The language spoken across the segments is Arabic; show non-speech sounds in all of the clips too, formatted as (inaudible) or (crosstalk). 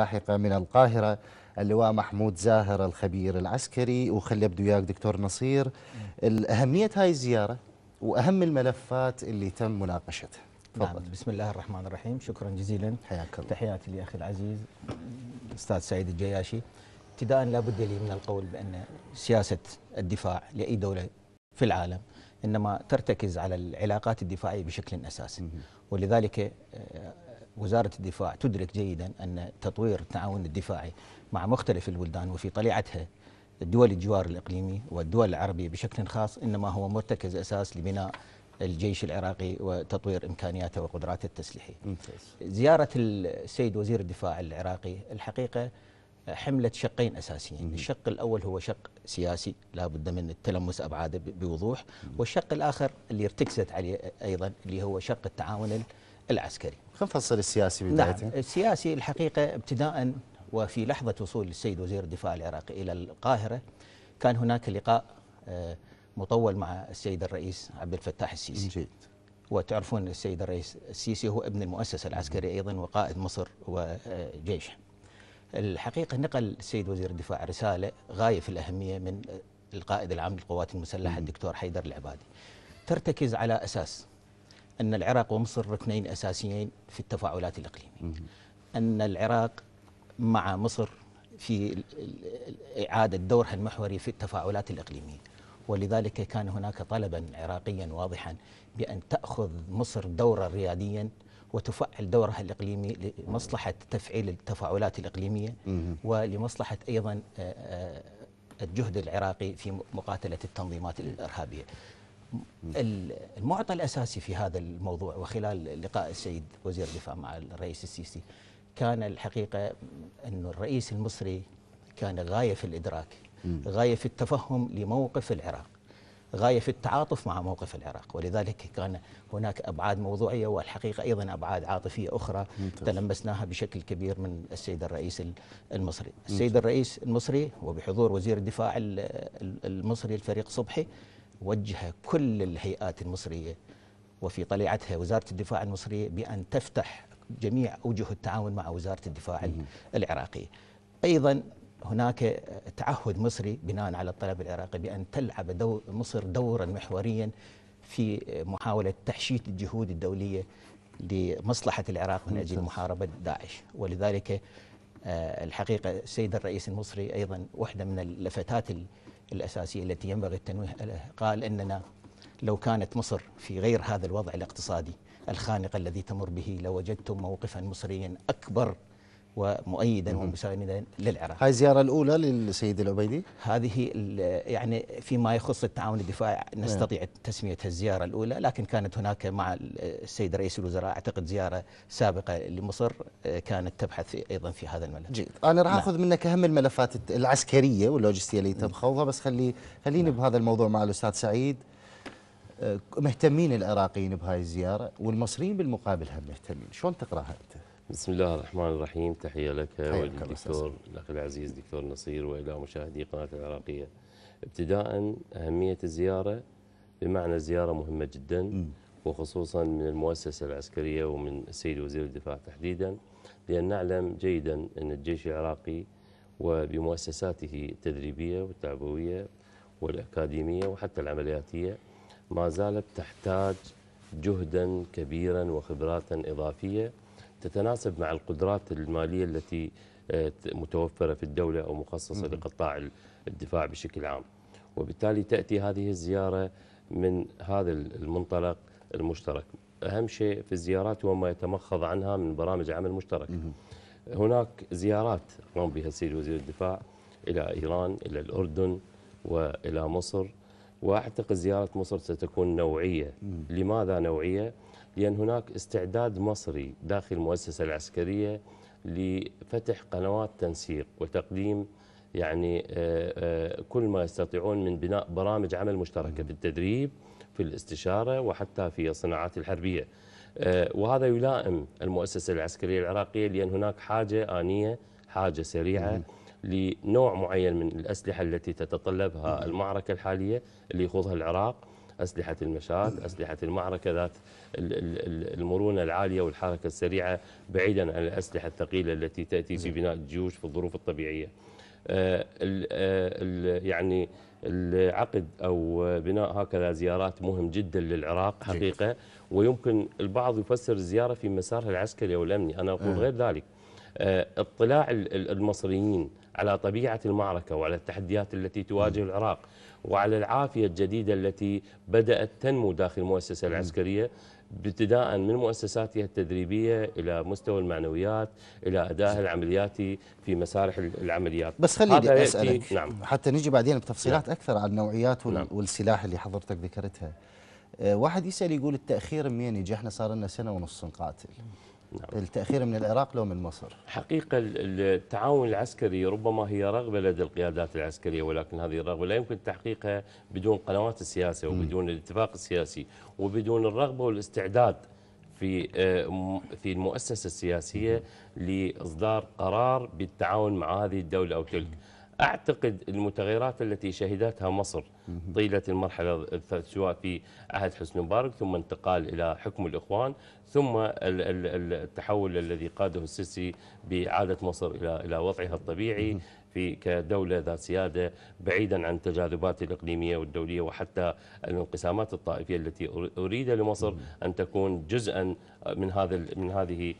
لاحقة من القاهرة اللواء محمود زاهر الخبير العسكري وخلي ابدو ياك دكتور نصير أهمية هاي الزيارة وأهم الملفات اللي تم مناقشتها نعم بسم الله الرحمن الرحيم شكرا جزيلا حياك الله تحياتي لأخي العزيز أستاذ سعيد الجياشي ابتداء لا بد لي من القول بأن سياسة الدفاع لأي دولة في العالم انما ترتكز على العلاقات الدفاعيه بشكل اساسي ولذلك آه، وزارة الدفاع تدرك جيدا أن تطوير التعاون الدفاعي مع مختلف البلدان وفي طليعتها الدول الجوار الإقليمي والدول العربية بشكل خاص إنما هو مرتكز أساس لبناء الجيش العراقي وتطوير إمكانياته وقدراته التسليحية زيارة السيد وزير الدفاع العراقي الحقيقة حملت شقين اساسيين، الشق الاول هو شق سياسي لابد من التلمس ابعاده بوضوح، والشق الاخر اللي ارتكزت عليه ايضا اللي هو شق التعاون العسكري. فنفصل السياسي بداية نعم السياسي الحقيقة ابتداء وفي لحظة وصول السيد وزير الدفاع العراقي إلى القاهرة كان هناك لقاء آه، مطول مع السيد الرئيس عبد الفتاح السيسي جيد. وتعرفون السيد الرئيس السيسي هو ابن المؤسسة العسكرية أيضا وقائد مصر وجيشه الحقيقة نقل السيد وزير الدفاع رسالة غاية في الأهمية من القائد العام للقوات المسلحة الدكتور حيدر العبادي ترتكز على أساس أن العراق ومصر ركنين أساسيين في التفاعلات الإقليمية أن العراق مع مصر في إعادة دورها المحوري في التفاعلات الإقليمية ولذلك كان هناك طلبا عراقيا واضحا بأن تأخذ مصر دورا رياديا وتفعل دورها الإقليمي لمصلحة تفعيل التفاعلات الإقليمية ولمصلحة أيضا آه، آه، الجهد العراقي في مقاتلة التنظيمات الإرهابية المعطى الأساسي في هذا الموضوع وخلال لقاء السيد وزير الدفاع مع الرئيس السيسي كان الحقيقة أن الرئيس المصري كان غاية في الإدراك غاية في التفهم لموقف العراق غاية في التعاطف مع موقف العراق ولذلك كان هناك أبعاد موضوعية والحقيقة أيضا أبعاد عاطفية أخرى ممتاز. تلمسناها بشكل كبير من السيد الرئيس المصري السيد ممتاز. الرئيس المصري وبحضور وزير الدفاع المصري الفريق صبحي وجه كل الهيئات المصرية وفي طليعتها وزارة الدفاع المصرية بأن تفتح جميع أوجه التعاون مع وزارة الدفاع العراقية أيضا هناك تعهد مصري بناء على الطلب العراقي بأن تلعب دور مصر دورا محوريا في محاولة تحشيد الجهود الدولية لمصلحة العراق من أجل محاربة داعش ولذلك آه، الحقيقة السيد الرئيس المصري أيضا واحدة من اللفتات الأساسية التي ينبغي التنويه لها قال أننا لو كانت مصر في غير هذا الوضع الاقتصادي الخانق الذي تمر به لوجدتم موقفا مصريا أكبر ومؤيدا ومساندا للعراق. هاي الزياره الاولى للسيد العبيدي؟ هذه يعني فيما يخص التعاون الدفاعي نستطيع تسميتها الزياره الاولى، لكن كانت هناك مع السيد رئيس الوزراء اعتقد زياره سابقه لمصر كانت تبحث ايضا في هذا الملف. جيد، انا راح نعم. اخذ منك اهم الملفات العسكريه واللوجستيه اللي خوضها بس خلي خليني نعم. بهذا الموضوع مع الاستاذ سعيد. أه، مهتمين العراقيين بهاي الزياره والمصريين بالمقابل هم مهتمين، شلون تقراها انت؟ بسم الله الرحمن الرحيم تحية لك والدكتور الأخ العزيز دكتور نصير وإلى مشاهدي قناة العراقية ابتداء أهمية الزيارة بمعنى الزيارة مهمة جدا وخصوصا من المؤسسة العسكرية ومن السيد وزير الدفاع تحديدا لأن نعلم جيدا أن الجيش العراقي وبمؤسساته التدريبية والتعبوية والأكاديمية وحتى العملياتية ما زالت تحتاج جهدا كبيرا وخبرات إضافية تتناسب مع القدرات المالية التي آه، متوفرة في الدولة أو مخصصة لقطاع الدفاع بشكل عام وبالتالي تأتي هذه الزيارة من هذا المنطلق المشترك أهم شيء في الزيارات هو ما يتمخض عنها من برامج عمل مشترك هناك زيارات قام بها السيد وزير الدفاع إلى إيران إلى الأردن وإلى مصر وأعتقد زيارة مصر ستكون نوعية لماذا نوعية؟ لأن هناك استعداد مصري داخل المؤسسة العسكرية لفتح قنوات تنسيق وتقديم يعني آه، آه، كل ما يستطيعون من بناء برامج عمل مشتركة في التدريب في الاستشارة وحتى في الصناعات الحربية آه، وهذا يلائم المؤسسة العسكرية العراقية لأن هناك حاجة آنية حاجة سريعة لنوع معين من الأسلحة التي تتطلبها المعركة الحالية اللي يخوضها العراق أسلحة المشاة نعم. أسلحة المعركة ذات المرونة العالية والحركة السريعة بعيدا عن الأسلحة الثقيلة التي تأتي في نعم. بناء الجيوش في الظروف الطبيعية آه، آه، يعني العقد أو بناء هكذا زيارات مهم جدا للعراق حقيقة ويمكن البعض يفسر الزيارة في مسارها العسكري أو الأمني أنا أقول نعم. غير ذلك آه، اطلاع المصريين على طبيعة المعركة وعلى التحديات التي تواجه العراق وعلى العافية الجديدة التي بدأت تنمو داخل المؤسسة العسكرية ابتداء من مؤسساتها التدريبية إلى مستوى المعنويات إلى أدائها العملياتي في مسارح العمليات بس خليني أسألك نعم. حتى نجي بعدين بتفصيلات نعم. أكثر عن النوعيات وال... نعم. والسلاح اللي حضرتك ذكرتها آه، واحد يسأل يقول التأخير منين يجي احنا صار لنا سنة ونص نقاتل نعم. التأخير من العراق لو من مصر حقيقة التعاون العسكري ربما هي رغبة لدى القيادات العسكرية ولكن هذه الرغبة لا يمكن تحقيقها بدون قنوات السياسة وبدون الاتفاق السياسي وبدون الرغبة والاستعداد في آه، في المؤسسة السياسية لإصدار قرار بالتعاون مع هذه الدولة أو تلك أعتقد المتغيرات التي شهدتها مصر طيلة المرحلة سواء في عهد حسن مبارك ثم انتقال إلى حكم الإخوان ثم التحول الذي قاده السيسي بإعادة مصر إلى إلى وضعها الطبيعي في كدولة ذات سيادة بعيدا عن التجاذبات الإقليمية والدولية وحتى الانقسامات الطائفية التي أريد لمصر أن تكون جزءا من هذا من هذه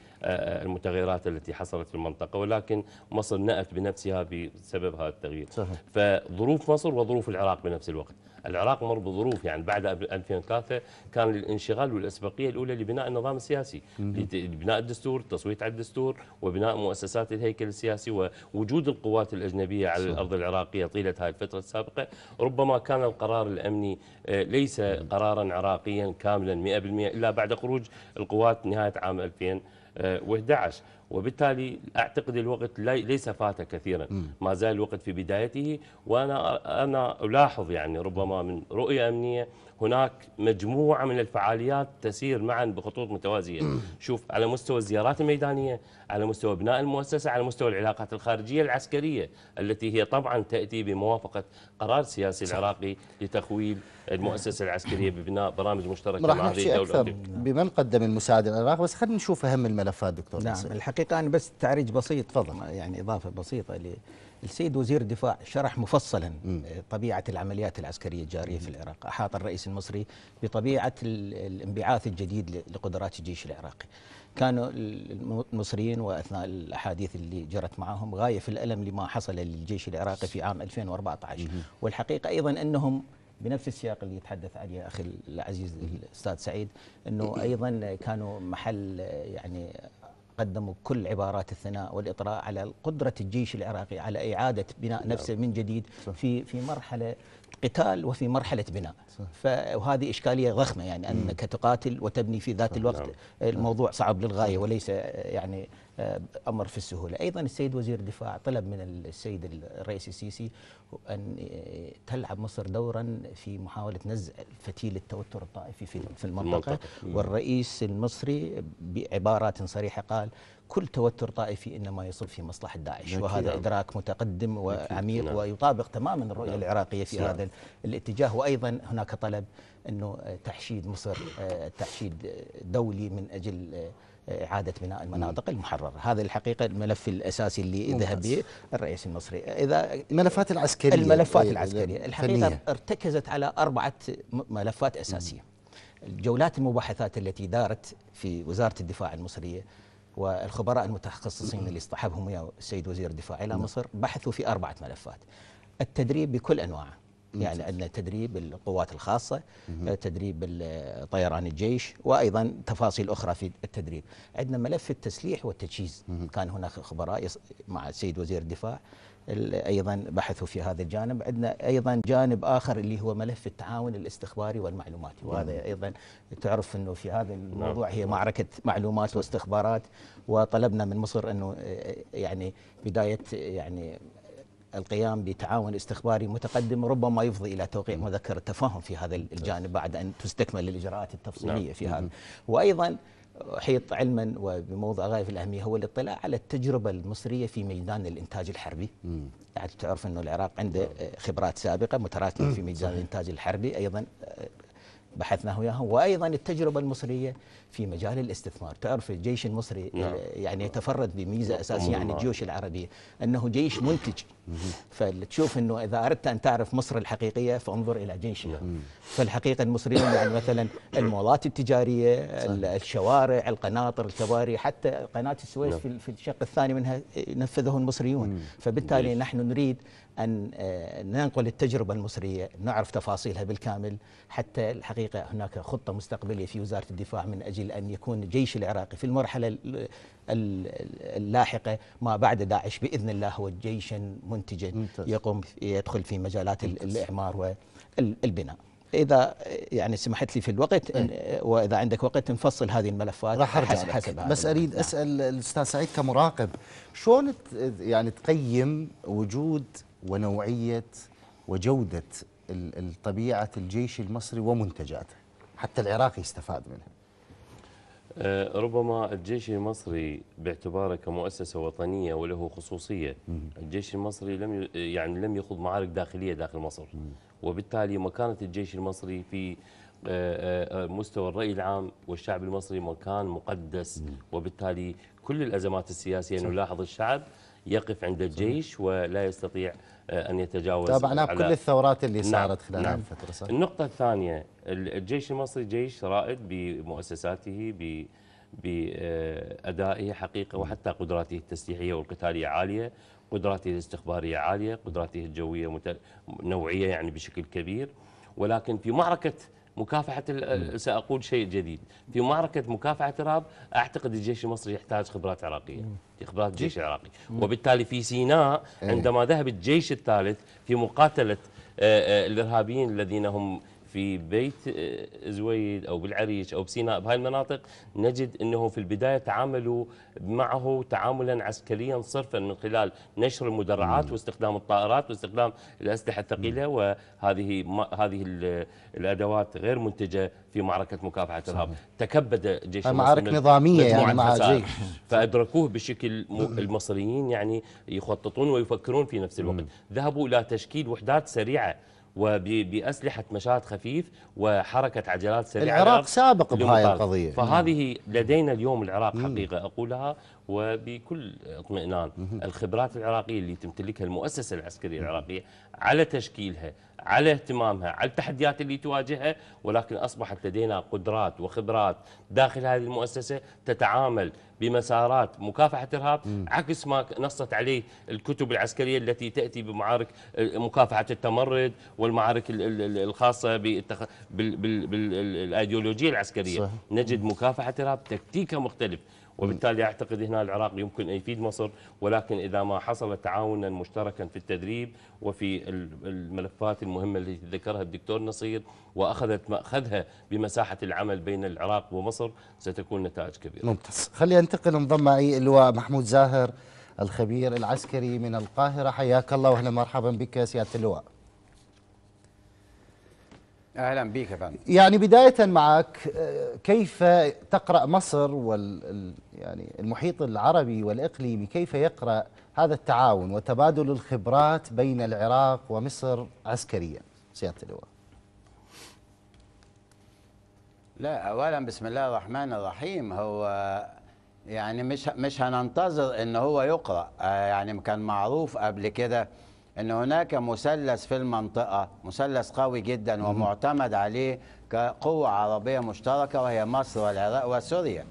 المتغيرات التي حصلت في المنطقة ولكن مصر نأت بنفسها بسبب هذا التغيير صحيح. فظروف مصر وظروف العراق بنفس الوقت العراق مر بظروف يعني بعد 2003 كان الانشغال والاسبقيه الاولى لبناء النظام السياسي لبناء الدستور التصويت على الدستور وبناء مؤسسات الهيكل السياسي ووجود القوات الاجنبيه على الارض العراقيه طيله هذه الفتره السابقه ربما كان القرار الامني آه، ليس قرارا عراقيا كاملا 100% الا بعد خروج القوات نهايه عام 2011 وبالتالي أعتقد الوقت ليس فات كثيرا ما زال الوقت في بدايته وأنا أنا ألاحظ يعني ربما من رؤية أمنية هناك مجموعة من الفعاليات تسير معا بخطوط متوازية شوف على مستوى الزيارات الميدانية على مستوى بناء المؤسسة على مستوى العلاقات الخارجية العسكرية التي هي طبعا تأتي بموافقة قرار سياسي العراقي لتخويل المؤسسة العسكرية ببناء برامج مشتركة مع هذه الدولة بمن قدم المساعدة العراق بس خلينا نشوف أهم الملفات دكتور نعم الحقيقة الحقيقه انا بس تعريج بسيط تفضل نعم. يعني اضافه بسيطه السيد وزير الدفاع شرح مفصلا آه، طبيعه العمليات العسكريه الجاريه في العراق، احاط الرئيس المصري بطبيعه الانبعاث الجديد لقدرات الجيش العراقي. كانوا المصريين واثناء الاحاديث اللي جرت معهم غايه في الالم لما حصل للجيش العراقي في عام 2014 والحقيقه ايضا انهم بنفس السياق اللي يتحدث عليه اخي العزيز الاستاذ سعيد انه (clears throat) ايضا كانوا محل يعني قدموا كل عبارات الثناء والإطراء على قدرة الجيش العراقي على إعادة بناء نعم. نفسه من جديد في في مرحلة قتال وفي مرحلة بناء وهذه إشكالية ضخمة يعني أنك تقاتل وتبني في ذات الوقت نعم. الموضوع صعب للغاية وليس يعني امر في السهوله، ايضا السيد وزير الدفاع طلب من السيد الرئيس السيسي ان تلعب مصر دورا في محاوله نزع فتيل التوتر الطائفي في المنطقه والرئيس المصري بعبارات صريحه قال كل توتر طائفي انما يصب في مصلحه داعش وهذا ادراك متقدم وعميق نعم. ويطابق تماما الرؤيه نعم. العراقيه في نعم. هذا الاتجاه وايضا هناك طلب انه تحشيد مصر آه، تحشيد دولي من اجل إعادة بناء المناطق المحررة هذا الحقيقة الملف الأساسي اللي ذهب به الرئيس المصري إذا الملفات العسكرية الملفات إيه، العسكرية الحقيقة فنية. ارتكزت على أربعة ملفات أساسية الجولات المباحثات التي دارت في وزارة الدفاع المصرية والخبراء المتخصصين اللي اصطحبهم السيد وزير الدفاع إلى نعم. مصر بحثوا في أربعة ملفات التدريب بكل أنواعه يعني عندنا تدريب القوات الخاصة آه، تدريب طيران الجيش وأيضا تفاصيل أخرى في التدريب عندنا ملف التسليح والتجهيز كان هناك خبراء مع السيد وزير الدفاع ايضا بحثوا في هذا الجانب عندنا ايضا جانب اخر اللي هو ملف التعاون الاستخباري والمعلوماتي وهذا ايضا تعرف انه في هذا نعم. الموضوع هي معركه معلومات واستخبارات وطلبنا من مصر انه آه، يعني بدايه يعني القيام بتعاون استخباري متقدم ربما يفضي الى توقيع مذكره تفاهم في هذا الجانب بعد ان تستكمل الاجراءات التفصيليه نعم. في هذا وايضا حيط علما وبموضع غايه في الاهميه هو الاطلاع على التجربه المصريه في ميدان الانتاج الحربي. يعني تعرف انه العراق عنده نعم. خبرات سابقه متراكمه في ميدان الانتاج الحربي ايضا بحثناه وياها وأيضا التجربة المصرية في مجال الاستثمار تعرف الجيش المصري نعم. يعني يتفرد بميزة أساسية عن الجيوش العربية أنه جيش منتج فتشوف أنه إذا أردت أن تعرف مصر الحقيقية فانظر إلى جيشها نعم. فالحقيقة المصريين يعني مثلا المولات التجارية الشوارع القناطر الكباري حتى قناة السويس نعم. في الشق الثاني منها نفذه المصريون فبالتالي نحن نريد أن آه، ننقل التجربة المصرية نعرف تفاصيلها بالكامل حتى الحقيقة هناك خطة مستقبلية في وزارة الدفاع من أجل أن يكون الجيش العراقي في المرحلة اللاحقة ما بعد داعش بإذن الله هو جيشا منتجا يقوم يدخل في مجالات الإعمار والبناء اذا يعني سمحت لي في الوقت إيه. واذا عندك وقت نفصل هذه الملفات راح ارجع حسب, حسب بس اريد نعم. اسال الاستاذ سعيد كمراقب شلون يعني تقيم وجود ونوعية وجودة طبيعة الجيش المصري ومنتجاته حتى العراق يستفاد منها آه، ربما الجيش المصري باعتباره كمؤسسه وطنيه وله خصوصيه الجيش المصري لم يعني لم يخوض معارك داخليه داخل مصر وبالتالي مكانه الجيش المصري في آه، آه، مستوى الراي العام والشعب المصري مكان مقدس وبالتالي كل الازمات السياسيه يعني نلاحظ الشعب يقف عند الجيش ولا يستطيع آه، أن يتجاوز تابعناه بكل الثورات اللي نعم صارت خلال نعم الفترة صح؟ النقطة الثانية الجيش المصري جيش رائد بمؤسساته بأدائه آه، حقيقة وحتى قدراته التسليحية والقتالية عالية قدراته الاستخبارية عالية قدراته الجوية نوعية يعني بشكل كبير ولكن في معركة مكافحه ساقول شيء جديد في معركه مكافحه الارهاب اعتقد الجيش المصري يحتاج خبرات عراقيه خبرات الجيش العراقي وبالتالي في سيناء إيه. عندما ذهب الجيش الثالث في مقاتله آه، آه، الارهابيين الذين هم في بيت آه، زويد او بالعريش او بسيناء بهاي المناطق نجد انه في البدايه تعاملوا معه تعاملا عسكريا صرفا من خلال نشر المدرعات واستخدام الطائرات واستخدام الاسلحه الثقيله وهذه هذه الادوات غير منتجه في معركه مكافحه الارهاب تكبد جيش معارك نظاميه يعني مع جيش (laughs) فادركوه بشكل المصريين يعني يخططون ويفكرون في نفس الوقت ذهبوا الى تشكيل وحدات سريعه وبأسلحة مشاة خفيف وحركة عجلات سريعة العراق سابق بهاي القضية فهذه لدينا اليوم العراق حقيقة أقولها وبكل اطمئنان الخبرات العراقية اللي تمتلكها المؤسسة العسكرية العراقية على تشكيلها على اهتمامها على التحديات اللي تواجهها ولكن أصبحت لدينا قدرات وخبرات داخل هذه المؤسسة تتعامل بمسارات مكافحة الإرهاب عكس ما نصت عليه الكتب العسكرية التي تأتي بمعارك مكافحة التمرد والمعارك الخاصة بالأيديولوجية العسكرية صح. نجد مكافحة الإرهاب تكتيكها مختلف وبالتالي اعتقد هنا العراق يمكن ان يفيد مصر ولكن اذا ما حصل تعاونا مشتركا في التدريب وفي الملفات المهمة التي ذكرها الدكتور نصير وأخذت مأخذها بمساحة العمل بين العراق ومصر ستكون نتائج كبيرة ممتاز خلي أنتقل انضم معي اللواء محمود زاهر الخبير العسكري من القاهرة حياك الله وأهلا مرحبا بك سيادة اللواء اهلا بك يا فندم يعني بدايه معك آه، كيف تقرا مصر وال يعني المحيط العربي والاقليمي كيف يقرا هذا التعاون وتبادل الخبرات بين العراق ومصر عسكريا سياده اللواء لا اولا بسم الله الرحمن الرحيم هو يعني مش مش هننتظر ان هو يقرا آه، يعني كان معروف قبل كده ان هناك مثلث في المنطقه مثلث قوي جدا ومعتمد عليه كقوه عربيه مشتركه وهي مصر والعراق وسوريا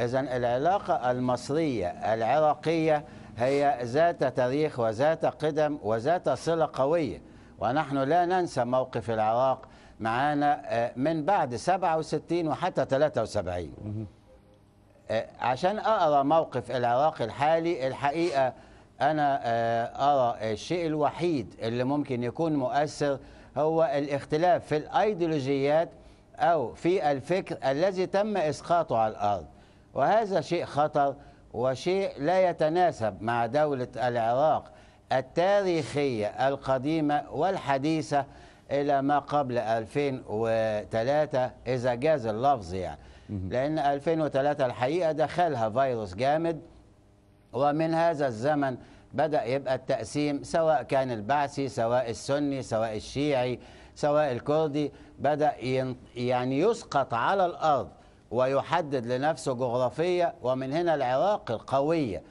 اذا العلاقه المصريه العراقيه هي ذات تاريخ وذات قدم وذات صله قويه ونحن لا ننسى موقف العراق معانا آه، من بعد 67 وحتى 73 آه، عشان اقرا موقف العراق الحالي الحقيقه أنا آه، أرى الشيء الوحيد اللي ممكن يكون مؤثر هو الاختلاف في الأيديولوجيات أو في الفكر الذي تم إسقاطه على الأرض وهذا شيء خطر وشيء لا يتناسب مع دولة العراق التاريخية القديمة والحديثة إلى ما قبل 2003 إذا جاز اللفظ يعني لأن 2003 الحقيقة دخلها فيروس جامد ومن هذا الزمن بدأ يبقى التقسيم سواء كان البعثي سواء السني سواء الشيعي سواء الكردي بدأ يعني يسقط على الأرض ويحدد لنفسه جغرافية ومن هنا العراق القوية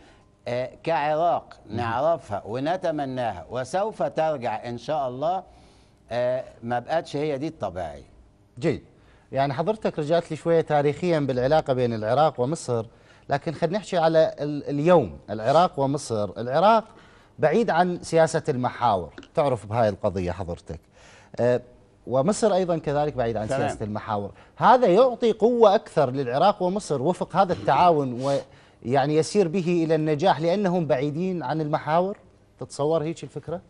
آه، كعراق نعرفها ونتمناها وسوف ترجع إن شاء الله آه، ما بقتش هي دي الطبيعية جيد يعني حضرتك رجعت لي شوية تاريخيا بالعلاقة بين العراق ومصر لكن خلينا نحكي على اليوم العراق ومصر العراق بعيد عن سياسة المحاور تعرف بهاي القضية حضرتك آه، ومصر أيضا كذلك بعيد عن سياسة المحاور هذا يعطي قوة أكثر للعراق ومصر وفق هذا التعاون ويعني يسير به إلى النجاح لأنهم بعيدين عن المحاور تتصور هيك الفكرة؟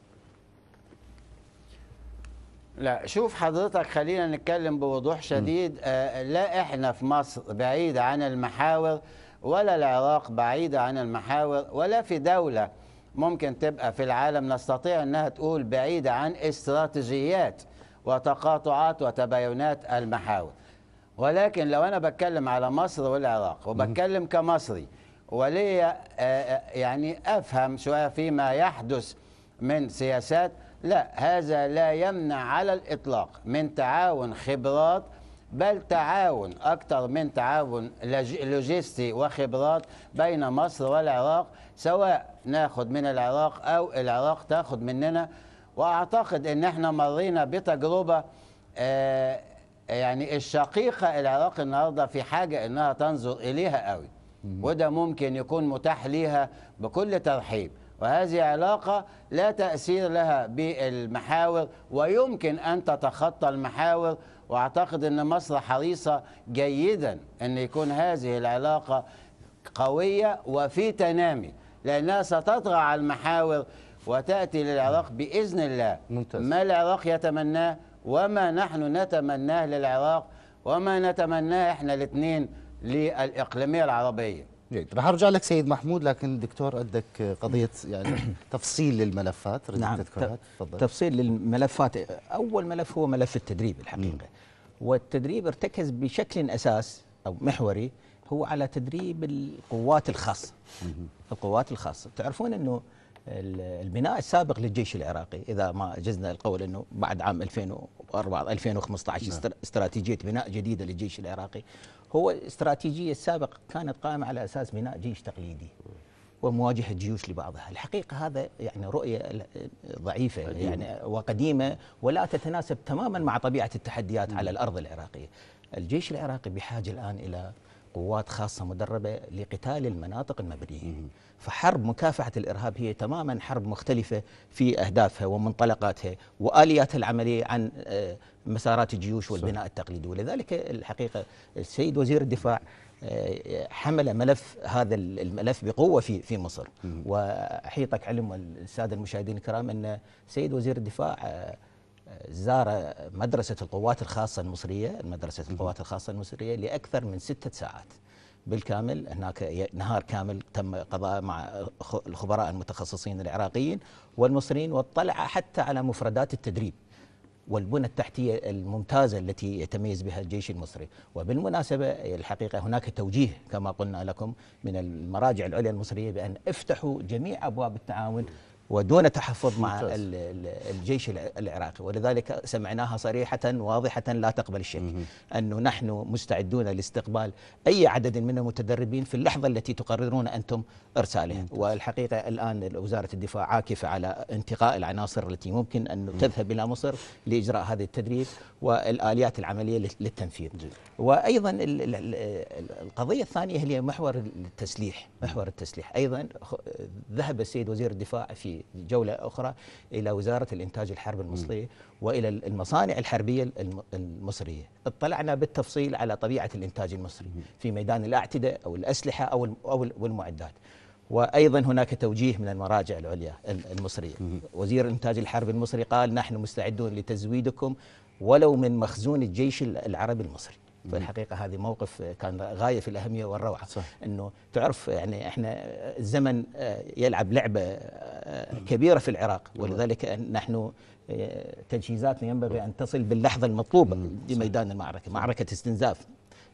لا شوف حضرتك خلينا نتكلم بوضوح شديد آه، لا احنا في مصر بعيد عن المحاور ولا العراق بعيدة عن المحاور ولا في دولة ممكن تبقى في العالم نستطيع أنها تقول بعيدة عن استراتيجيات وتقاطعات وتباينات المحاور ولكن لو أنا بتكلم على مصر والعراق وبتكلم كمصري ولي آه، آه، يعني أفهم شوية فيما يحدث من سياسات لا هذا لا يمنع على الإطلاق من تعاون خبرات بل تعاون أكثر من تعاون لوجستي وخبرات بين مصر والعراق سواء ناخد من العراق أو العراق تاخد مننا وأعتقد أن احنا مرينا بتجربة آه، يعني الشقيقة العراق النهاردة في حاجة أنها تنظر إليها قوي وده ممكن يكون متاح ليها بكل ترحيب وهذه علاقة لا تأثير لها بالمحاور ويمكن أن تتخطى المحاور واعتقد ان مصر حريصه جيدا ان يكون هذه العلاقه قويه وفي تنامي لانها ستطغى على المحاور وتاتي للعراق باذن الله ممتاز. ما العراق يتمناه وما نحن نتمناه للعراق وما نتمناه احنا الاثنين للاقليميه العربيه جيد رح ارجع لك سيد محمود لكن دكتور عندك قضيه يعني (coughs) تفصيل للملفات نعم تفضل. تفصيل للملفات اول ملف هو ملف التدريب الحقيقه مم. والتدريب ارتكز بشكل أساس أو محوري هو على تدريب القوات الخاصة القوات الخاصة تعرفون أنه البناء السابق للجيش العراقي إذا ما جزنا القول أنه بعد عام 2004 2015 نعم. استراتيجية بناء جديدة للجيش العراقي هو استراتيجية السابق كانت قائمة على أساس بناء جيش تقليدي ومواجهه جيوش لبعضها، الحقيقه هذا يعني رؤيه ضعيفه قديمة. يعني وقديمه ولا تتناسب تماما مع طبيعه التحديات م. على الارض العراقيه. الجيش العراقي بحاجه الان الى قوات خاصه مدربه لقتال المناطق المبنيه. م. فحرب مكافحه الارهاب هي تماما حرب مختلفه في اهدافها ومنطلقاتها والياتها العمليه عن آه، مسارات الجيوش والبناء التقليدي، ولذلك الحقيقه السيد وزير الدفاع حمل ملف هذا الملف بقوه في في مصر واحيطك علم الساده المشاهدين الكرام ان سيد وزير الدفاع آه، زار مدرسه القوات الخاصه المصريه مدرسه القوات الخاصه المصريه لاكثر من ستة ساعات بالكامل هناك نهار كامل تم قضاء مع الخبراء المتخصصين العراقيين والمصريين واطلع حتى على مفردات التدريب والبنى التحتية الممتازة التي يتميز بها الجيش المصري وبالمناسبة الحقيقة هناك توجيه كما قلنا لكم من المراجع العليا المصرية بأن افتحوا جميع أبواب التعاون ودون تحفظ مع الجيش العراقي ولذلك سمعناها صريحة واضحة لا تقبل الشك أنه نحن مستعدون لاستقبال أي عدد من المتدربين في اللحظة التي تقررون أنتم إرسالهم والحقيقة الآن وزارة الدفاع عاكفة على انتقاء العناصر التي ممكن أن تذهب إلى مصر لإجراء هذا التدريب والآليات العملية للتنفيذ وأيضا القضية الثانية هي محور التسليح محور التسليح أيضا ذهب السيد وزير الدفاع في جولة أخرى إلى وزارة الإنتاج الحرب المصرية وإلى المصانع الحربية المصرية اطلعنا بالتفصيل على طبيعة الإنتاج المصري في ميدان الأعتدة أو الأسلحة أو والمعدات وايضا هناك توجيه من المراجع العليا المصريه وزير الإنتاج الحرب المصري قال نحن مستعدون لتزويدكم ولو من مخزون الجيش العربي المصري فالحقيقه هذه موقف كان غايه في الاهميه والروعه صح. انه تعرف يعني احنا الزمن آه، يلعب لعبه آه، كبيره في العراق ولذلك آه، نحن تجهيزاتنا ينبغي ان تصل باللحظه المطلوبه لميدان المعركه معركه استنزاف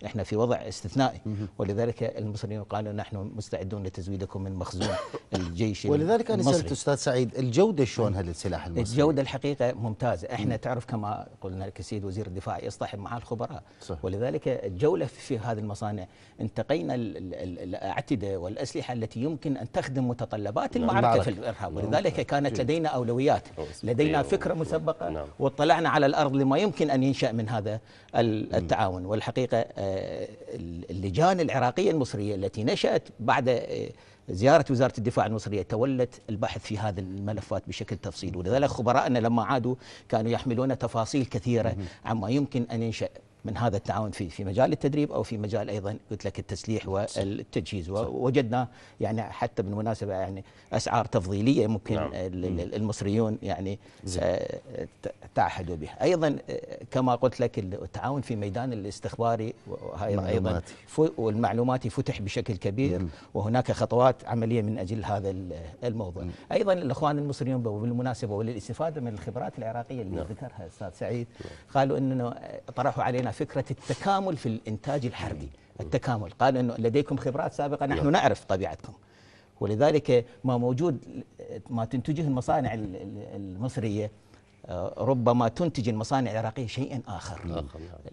احنا في وضع استثنائي ولذلك المصريين قالوا نحن مستعدون لتزويدكم من مخزون الجيش (laughs) ولذلك انا سالت استاذ سعيد الجوده شلونها للسلاح المصري الجوده الحقيقه ممتازه احنا تعرف كما قلنا لك السيد وزير الدفاع يصطحب معه الخبراء صح. ولذلك الجوله في هذه المصانع انتقينا الاعتده والاسلحه التي يمكن ان تخدم متطلبات نعم. المعركه في الارهاب نعم. ولذلك كانت لدينا اولويات لدينا فكره مسبقه نعم. واطلعنا على الارض لما يمكن ان ينشا من هذا التعاون والحقيقه آه، اللجان العراقية المصرية التي نشأت بعد آه، زيارة وزارة الدفاع المصرية تولت البحث في هذه الملفات بشكل تفصيلي ولذلك خبراءنا لما عادوا كانوا يحملون تفاصيل كثيرة عما يمكن أن ينشأ من هذا التعاون في في مجال التدريب او في مجال ايضا قلت لك التسليح والتجهيز ووجدنا يعني حتى بالمناسبه يعني اسعار تفضيليه ممكن نعم. المصريون يعني تعهدوا بها ايضا كما قلت لك التعاون في ميدان الاستخباري ايضا والمعلوماتي فتح بشكل كبير مم. وهناك خطوات عمليه من اجل هذا الموضوع مم. ايضا الاخوان المصريون بالمناسبه وللاستفاده من الخبرات العراقيه اللي نعم. ذكرها استاذ سعيد نعم. قالوا انه طرحوا علينا فكرة التكامل في الإنتاج الحربي التكامل قالوا أنه لديكم خبرات سابقة نحن نعرف طبيعتكم ولذلك ما موجود ما تنتجه المصانع المصرية ربما تنتج المصانع العراقية شيئا آخر, آخر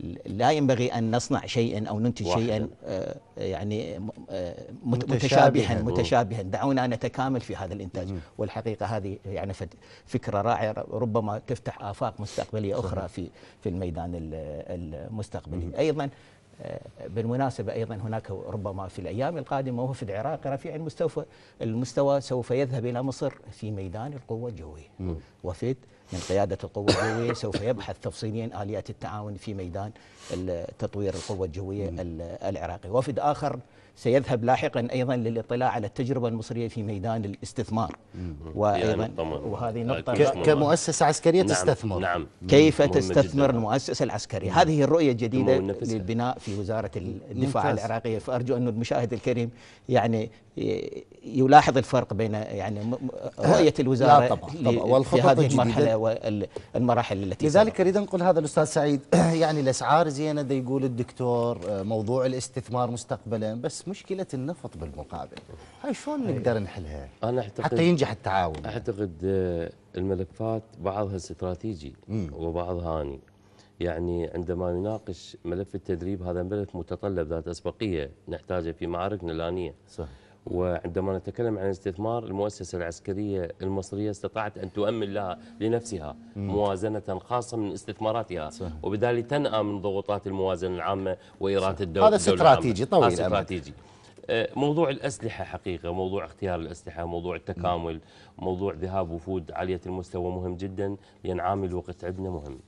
نعم. لا ينبغي أن نصنع شيئا أو ننتج شيئا آه، يعني آه، متشابها متشابها دعونا نتكامل في هذا الإنتاج والحقيقة هذه يعني فكرة رائعة ربما تفتح آفاق مستقبلية أخرى في في الميدان المستقبلي أيضا آه، بالمناسبة أيضا هناك ربما في الأيام القادمة وفد العراق رفيع المستوى المستوى سوف يذهب إلى مصر في ميدان القوة الجوية وفد من قيادة القوة الجوية سوف يبحث تفصيليا آليات التعاون في ميدان تطوير القوة الجوية العراقي وفد آخر سيذهب لاحقا ايضا للاطلاع على التجربه المصريه في ميدان الاستثمار وايضا يعني وهذه آه، نقطه كمؤسسه عسكريه نعم تستثمر نعم كيف تستثمر جداً. المؤسسه العسكرية مم. هذه الرؤيه الجديده للبناء في وزاره الدفاع ممتاز. العراقيه فارجو ان المشاهد الكريم يعني يلاحظ الفرق بين يعني رؤية الوزارة لا طبعا, طبعا والخطط في هذه المرحلة والمراحل التي لذلك أريد ان اقول هذا الأستاذ سعيد (clears throat) يعني الأسعار زينة دي يقول الدكتور آه، موضوع الاستثمار مستقبلا بس مشكلة النفط بالمقابل هاي شلون أيوة. نقدر نحلها أنا أعتقد حتى ينجح التعاون أعتقد آه، الملفات بعضها استراتيجي وبعضها آني يعني عندما نناقش ملف التدريب هذا ملف متطلب ذات أسبقية نحتاجه في معاركنا الآنية صحيح وعندما نتكلم عن استثمار المؤسسة العسكرية المصرية استطاعت أن تؤمن لها لنفسها موازنة خاصة من استثماراتها وبذلك وبالتالي تنأى من ضغوطات الموازنة العامة وإيراد الدولة هذا استراتيجي طويل هذا استراتيجي آه، موضوع الأسلحة حقيقة موضوع اختيار الأسلحة موضوع التكامل موضوع ذهاب وفود عالية المستوى مهم جدا لأن عامل الوقت عندنا مهم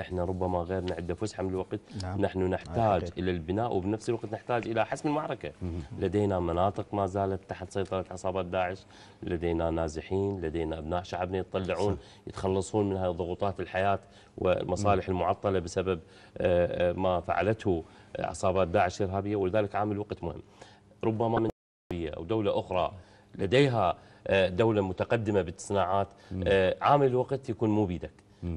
إحنا ربما غيرنا عنده فسحة من الوقت نعم. نحن نعم، نحتاج آه إلى البناء وبنفس الوقت نحتاج إلى حسم المعركة مم. لدينا مناطق ما زالت تحت سيطرة عصابات داعش لدينا نازحين لدينا أبناء شعبنا يتطلعون يتخلصون من هذه الضغوطات الحياة والمصالح مم. المعطلة بسبب آه، آه، ما فعلته عصابات داعش الإرهابية ولذلك عامل الوقت مهم ربما من أو دولة أخرى لديها آه، دولة متقدمة بالصناعات آه، عامل الوقت يكون مو بيدك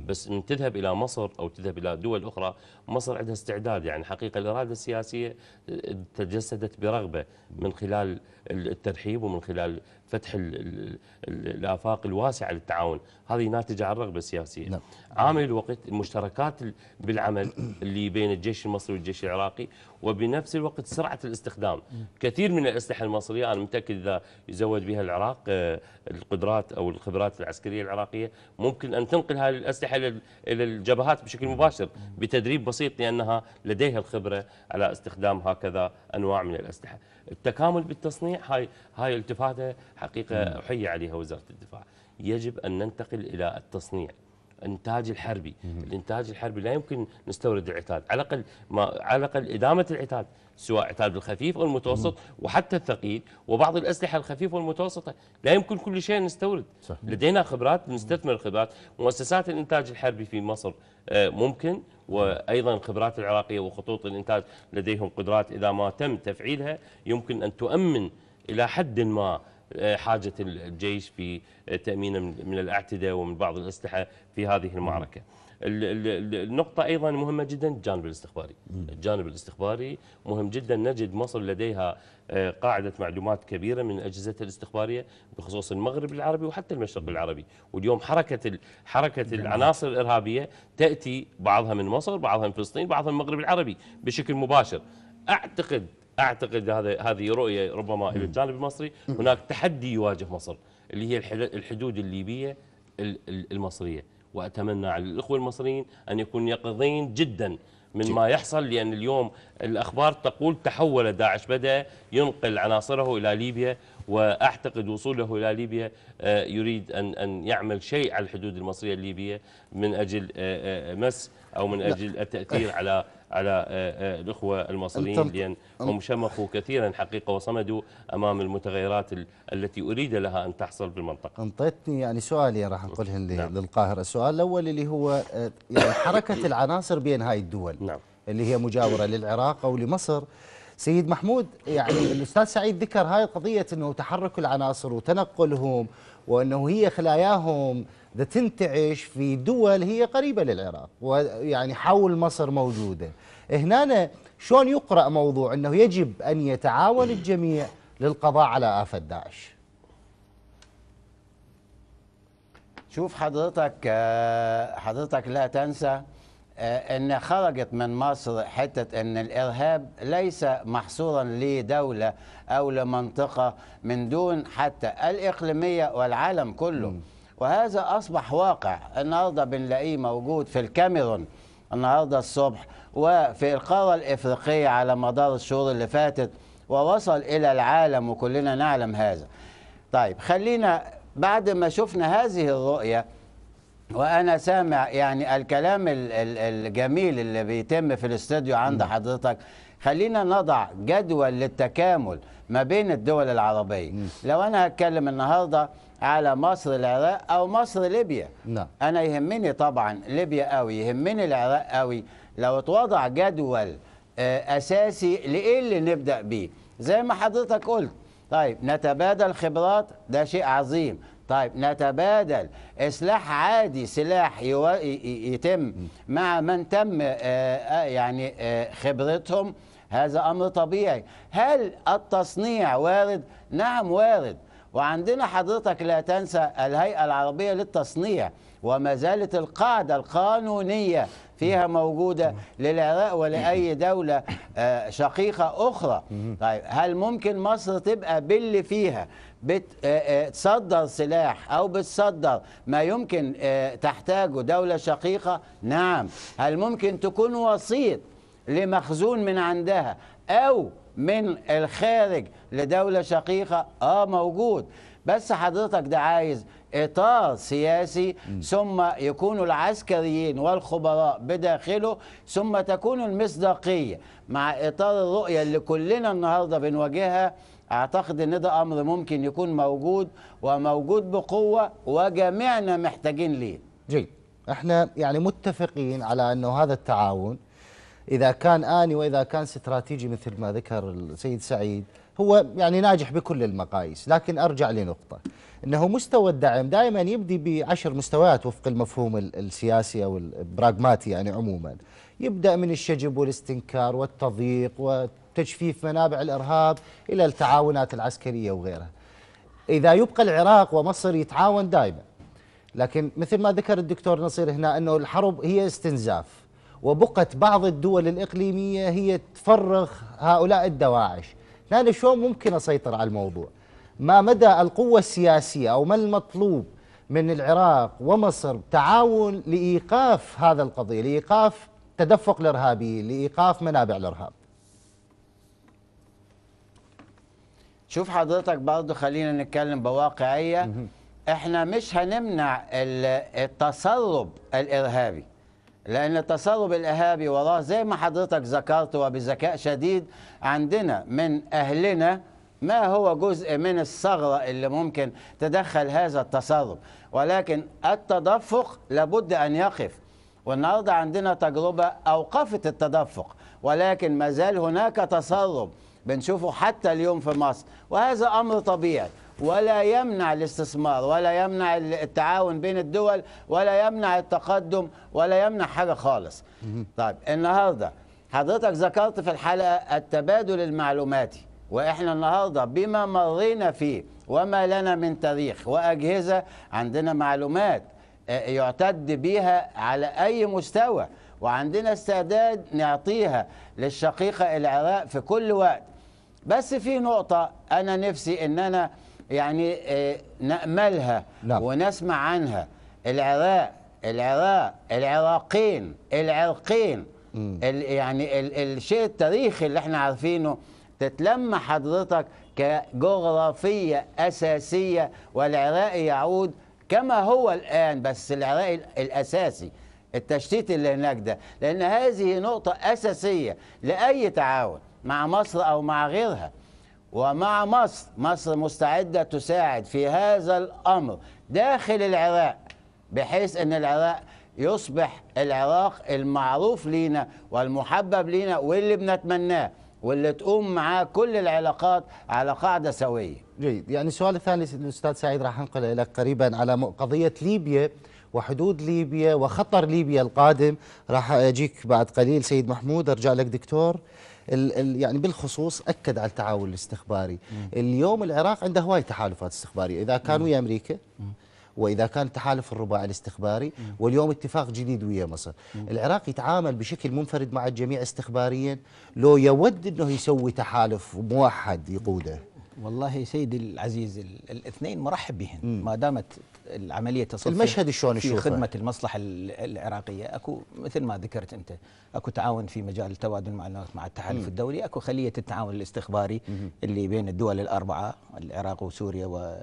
بس ان تذهب الى مصر او تذهب الى دول اخرى مصر عندها استعداد يعني حقيقه الاراده السياسيه آه، تجسدت برغبه من خلال الترحيب ومن خلال فتح الافاق الواسعه للتعاون هذه ناتجه عن الرغبه السياسيه نعم. عامل الوقت المشتركات بالعمل اللي بين الجيش المصري والجيش العراقي وبنفس الوقت سرعه الاستخدام كثير من الاسلحه المصريه انا متاكد اذا يزود بها العراق آه، القدرات او الخبرات العسكريه العراقيه ممكن ان تنقل هذه الاسلحه الى الجبهات بشكل مباشر بتدريب بسيط لانها لديها الخبره على استخدام هكذا انواع من الاسلحه التكامل بالتصنيع هاي هاي التفاته حقيقه احيي عليها وزاره الدفاع يجب ان ننتقل الى التصنيع الانتاج الحربي الانتاج الحربي لا يمكن نستورد العتاد على الاقل ما على الاقل ادامه العتاد سواء عتاد الخفيف او المتوسط وحتى الثقيل وبعض الاسلحه الخفيفه والمتوسطه لا يمكن كل شيء نستورد صح. لدينا خبرات نستثمر الخبرات مؤسسات الانتاج الحربي في مصر آه، ممكن وايضا الخبرات العراقيه وخطوط الانتاج لديهم قدرات اذا ما تم تفعيلها يمكن ان تؤمن الى حد ما آه، حاجة الجيش في آه، تأمين من الاعتداء ومن بعض الأسلحة في هذه المعركة النقطة أيضا مهمة جدا الجانب الاستخباري الجانب الاستخباري مهم جدا نجد مصر لديها آه، قاعدة معلومات كبيرة من أجهزة الاستخبارية بخصوص المغرب العربي وحتى المشرق العربي واليوم حركة حركة العناصر الإرهابية تأتي بعضها من مصر بعضها من فلسطين بعضها من المغرب العربي بشكل مباشر أعتقد اعتقد هذا هذه رؤيه ربما الى الجانب المصري هناك تحدي يواجه مصر اللي هي الحدود الليبيه المصريه واتمنى على الاخوه المصريين ان يكون يقظين جدا من ما يحصل لان اليوم الاخبار تقول تحول داعش بدا ينقل عناصره الى ليبيا واعتقد وصوله الى ليبيا آه، يريد ان ان يعمل شيء على الحدود المصريه الليبيه من اجل آه، آه، مس او من اجل التاثير على على الاخوه المصريين لان هم شمخوا كثيرا حقيقه وصمدوا امام المتغيرات التي اريد لها ان تحصل في المنطقه. انطيتني يعني سؤالين راح نقوله نعم. للقاهره، السؤال الاول اللي هو يعني حركه العناصر بين هاي الدول نعم. اللي هي مجاوره للعراق او لمصر سيد محمود يعني الاستاذ سعيد ذكر هاي قضيه انه تحرك العناصر وتنقلهم وانه هي خلاياهم تنتعش في دول هي قريبه للعراق ويعني حول مصر موجوده هنا شلون يقرا موضوع انه يجب ان يتعاون الجميع للقضاء على افه داعش شوف حضرتك حضرتك لا تنسى آه، أن خرجت من مصر حتة أن الإرهاب ليس محصورا لدولة أو لمنطقة من دون حتى الإقليمية والعالم كله م. وهذا أصبح واقع النهاردة بنلاقيه موجود في الكاميرون النهاردة الصبح وفي القارة الإفريقية على مدار الشهور اللي فاتت ووصل إلى العالم وكلنا نعلم هذا طيب خلينا بعد ما شفنا هذه الرؤية وانا سامع يعني الكلام الجميل اللي بيتم في الاستوديو عند حضرتك خلينا نضع جدول للتكامل ما بين الدول العربيه لو انا هتكلم النهارده على مصر العراق او مصر ليبيا نعم انا يهمني طبعا ليبيا قوي يهمني العراق قوي لو اتوضع جدول آه، اساسي لايه اللي نبدا بيه زي ما حضرتك قلت طيب نتبادل خبرات ده شيء عظيم طيب نتبادل سلاح عادي سلاح يتم مع من تم آه، آه، يعني آه، خبرتهم هذا أمر طبيعي هل التصنيع وارد؟ نعم وارد وعندنا حضرتك لا تنسى الهيئة العربية للتصنيع وما زالت القاعدة القانونية فيها موجودة للعراق ولأي دولة آه، شقيقة أخرى طيب هل ممكن مصر تبقى باللي فيها بتصدر آه، آه، سلاح أو بتصدر ما يمكن تحتاجه دولة شقيقة نعم هل ممكن تكون وسيط لمخزون من عندها أو من الخارج لدولة شقيقة آه موجود بس حضرتك ده عايز اطار سياسي ثم يكون العسكريين والخبراء بداخله ثم تكون المصداقيه مع اطار الرؤيه اللي كلنا النهارده بنواجهها اعتقد ان ده امر ممكن يكون موجود وموجود بقوه وجميعنا محتاجين ليه. جيد. احنا يعني متفقين على انه هذا التعاون اذا كان اني واذا كان استراتيجي مثل ما ذكر السيد سعيد هو يعني ناجح بكل المقاييس لكن أرجع لنقطة أنه مستوى الدعم دائما يبدي بعشر مستويات وفق المفهوم السياسي أو البراغماتي يعني عموما يبدأ من الشجب والاستنكار والتضييق وتجفيف منابع الإرهاب إلى التعاونات العسكرية وغيرها إذا يبقى العراق ومصر يتعاون دائما لكن مثل ما ذكر الدكتور نصير هنا أنه الحرب هي استنزاف وبقت بعض الدول الإقليمية هي تفرغ هؤلاء الدواعش لأن شلون ممكن أسيطر على الموضوع ما مدى القوة السياسية أو ما المطلوب من العراق ومصر تعاون لإيقاف هذا القضية لإيقاف تدفق الإرهابي لإيقاف منابع الإرهاب شوف حضرتك برضه خلينا نتكلم بواقعية احنا مش هنمنع التسرب الإرهابي لأن التصلب الاهابي وراه زي ما حضرتك ذكرت وبذكاء شديد عندنا من أهلنا ما هو جزء من الثغرة اللي ممكن تدخل هذا التصرف ولكن التدفق لابد أن يقف والنهاردة عندنا تجربة أوقفت التدفق ولكن ما زال هناك تسرب بنشوفه حتى اليوم في مصر وهذا أمر طبيعي ولا يمنع الاستثمار ولا يمنع التعاون بين الدول ولا يمنع التقدم ولا يمنع حاجة خالص طيب النهاردة حضرتك ذكرت في الحلقة التبادل المعلوماتي وإحنا النهاردة بما مرينا فيه وما لنا من تاريخ وأجهزة عندنا معلومات آه، يعتد بها على أي مستوى وعندنا استعداد نعطيها للشقيقة العراق في كل وقت بس في نقطة أنا نفسي إن أنا يعني آه، نأملها نعم. ونسمع عنها العراق العراق العراقين العرقين ال يعني ال الشيء التاريخي اللي احنا عارفينه تتلم حضرتك كجغرافية أساسية والعراق يعود كما هو الآن بس العراق الأساسي التشتيت اللي هناك ده لأن هذه نقطة أساسية لأي تعاون مع مصر أو مع غيرها ومع مصر مصر مستعدة تساعد في هذا الأمر داخل العراق بحيث أن العراق يصبح العراق المعروف لينا والمحبب لينا واللي بنتمناه واللي تقوم معاه كل العلاقات على قاعدة سوية جيد يعني السؤال الثاني الأستاذ سعيد راح أنقل لك قريبا على قضية ليبيا وحدود ليبيا وخطر ليبيا القادم راح أجيك بعد قليل سيد محمود أرجع لك دكتور ال ال يعني بالخصوص اكد على التعاون الاستخباري مم. اليوم العراق عنده هواي تحالفات استخباريه اذا كان ويا امريكا مم. واذا كان التحالف الرباعي الاستخباري واليوم اتفاق جديد ويا مصر العراق يتعامل بشكل منفرد مع الجميع استخباريا لو يود انه يسوي تحالف موحد يقوده والله سيدي العزيز الاثنين مرحب بهن ما دامت العمليه تصل المشهد شلون في خدمه المصلحه العراقيه اكو مثل ما ذكرت انت اكو تعاون في مجال التبادل المعلومات مع التحالف الدولي اكو خليه التعاون الاستخباري اللي بين الدول الاربعه العراق وسوريا و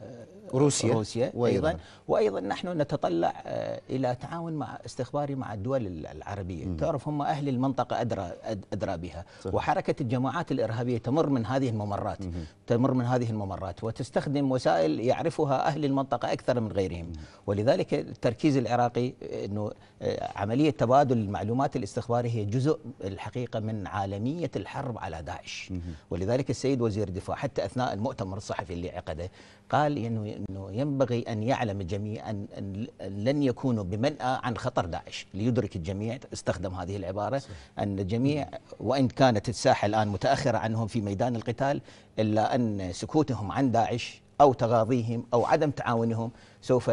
روسيا روسيا وايضا وايضا نحن نتطلع آه، الى تعاون مع استخباري مع الدول العربيه، مم. تعرف هم اهل المنطقه ادرى ادرى بها، صح. وحركه الجماعات الارهابيه تمر من هذه الممرات، مم. تمر من هذه الممرات وتستخدم وسائل يعرفها اهل المنطقه اكثر من غيرهم، مم. ولذلك التركيز العراقي انه آه، عمليه تبادل المعلومات الاستخباري هي جزء الحقيقة من عالمية الحرب على داعش ولذلك السيد وزير الدفاع حتى أثناء المؤتمر الصحفي اللي عقده قال أنه ينبغي أن يعلم الجميع أن لن يكونوا بمنأى عن خطر داعش ليدرك الجميع استخدم هذه العبارة أن الجميع وإن كانت الساحة الآن متأخرة عنهم في ميدان القتال إلا أن سكوتهم عن داعش أو تغاضيهم أو عدم تعاونهم سوف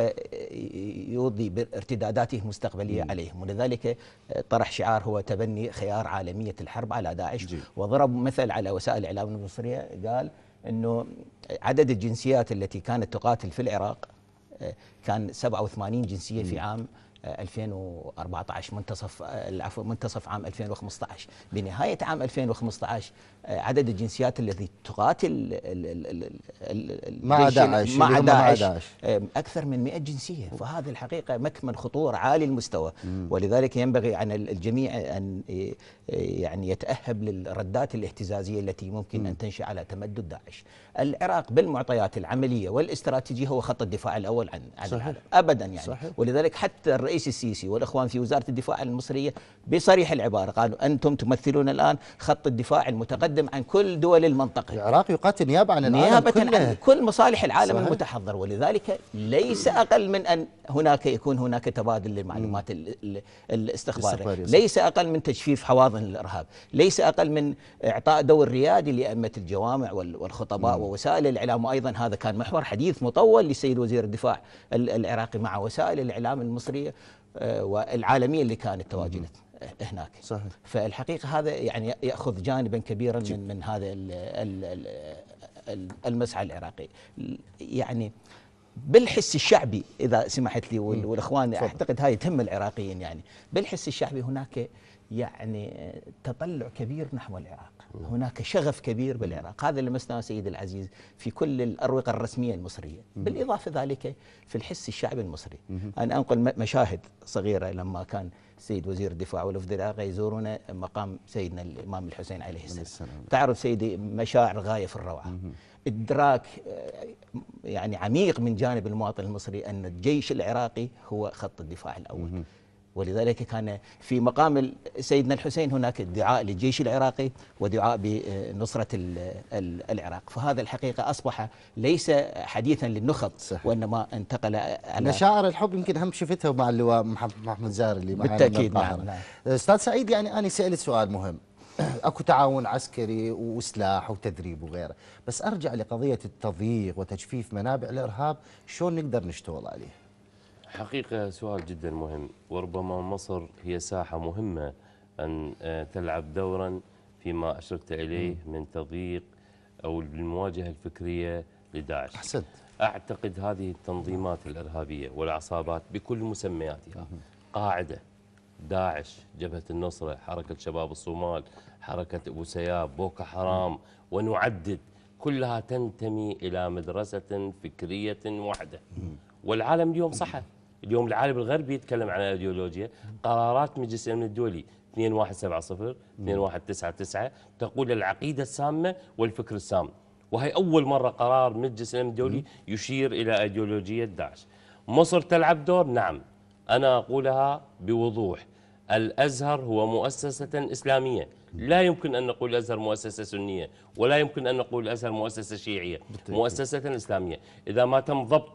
يوضي بارتداداته مستقبلية مم. عليهم ولذلك آه، طرح شعار هو تبني خيار عالمية الحرب على داعش جي. وضرب مثل على وسائل الإعلام المصرية قال أنه عدد الجنسيات التي كانت تقاتل في العراق آه، كان 87 جنسية مم. في عام 2014 آه، منتصف العفو منتصف عام 2015 بنهايه عام 2015 عدد الجنسيات التي تقاتل مع داعش مع داعش اكثر من 100 جنسيه فهذه الحقيقه مكمن خطوره عالي المستوى ولذلك ينبغي عن الجميع ان آه، يعني يتاهب للردات الاهتزازيه التي ممكن ان تنشا على تمدد داعش العراق بالمعطيات العمليه والاستراتيجيه هو خط الدفاع الاول عن عن صحيح. العالم ابدا يعني صحيح. ولذلك حتى الرئيس السيسي والاخوان في وزاره الدفاع المصريه بصريح العباره قالوا انتم تمثلون الان خط الدفاع المتقدم يقدم عن كل دول المنطقة العراق يقاتل نيابة عن العالم نيابة كله عن كل مصالح العالم صحيح. المتحضر ولذلك ليس أقل من أن هناك يكون هناك تبادل للمعلومات الاستخبارية ليس أقل من تجفيف حواضن الإرهاب ليس أقل من إعطاء دور ريادي لأئمة الجوامع والخطباء مم. ووسائل الإعلام وأيضا هذا كان محور حديث مطول لسيد وزير الدفاع العراقي مع وسائل الإعلام المصرية آه، والعالمية اللي كانت تواجدت هناك صحيح. فالحقيقه هذا يعني ياخذ جانبا كبيرا من من هذا المسعى العراقي يعني بالحس الشعبي اذا سمحت لي والاخوان اعتقد هاي تهم العراقيين يعني بالحس الشعبي هناك يعني تطلع كبير نحو العراق هناك شغف كبير بالعراق هذا اللي لمسناه سيد العزيز في كل الأروقة الرسمية المصرية بالإضافة ذلك في الحس الشعبي المصري أنا أنقل مشاهد صغيرة لما كان السيد وزير الدفاع والوفد العراقي يزورون مقام سيدنا الامام الحسين عليه السلام, السلام. تعرف سيدي مشاعر غايه في الروعه ادراك آه، يعني عميق من جانب المواطن المصري ان الجيش العراقي هو خط الدفاع الاول مم. ولذلك كان في مقام سيدنا الحسين هناك دعاء للجيش العراقي ودعاء بنصرة العراق فهذا الحقيقة أصبح ليس حديثا للنخب صحيح. وإنما انتقل على مشاعر الحب يمكن هم شفتها مع اللواء محمد زار اللي بالتأكيد نعم, نعم أستاذ سعيد يعني أنا سألت سؤال مهم (clears throat) اكو تعاون عسكري وسلاح وتدريب وغيره بس ارجع لقضيه التضييق وتجفيف منابع الارهاب شلون نقدر نشتغل عليه حقيقة سؤال جدا مهم وربما مصر هي ساحة مهمة أن آه، تلعب دورا فيما أشرت إليه من تضييق أو المواجهة الفكرية لداعش أحسنت أعتقد هذه التنظيمات الإرهابية والعصابات بكل مسمياتها قاعدة داعش جبهة النصرة حركة شباب الصومال حركة أبو سياب بوكا حرام ونعدد كلها تنتمي إلى مدرسة فكرية واحدة والعالم اليوم صحى اليوم العالم الغربي يتكلم عن الايديولوجيا قرارات مجلس الامن الدولي 2170 2199 تقول العقيده السامه والفكر السام وهي اول مره قرار مجلس الامن الدولي يشير الى ايديولوجيه داعش مصر تلعب دور نعم انا اقولها بوضوح الأزهر هو مؤسسة إسلامية لا يمكن أن نقول الأزهر مؤسسة سنية ولا يمكن أن نقول الأزهر مؤسسة شيعية مؤسسة إسلامية إذا ما تم ضبط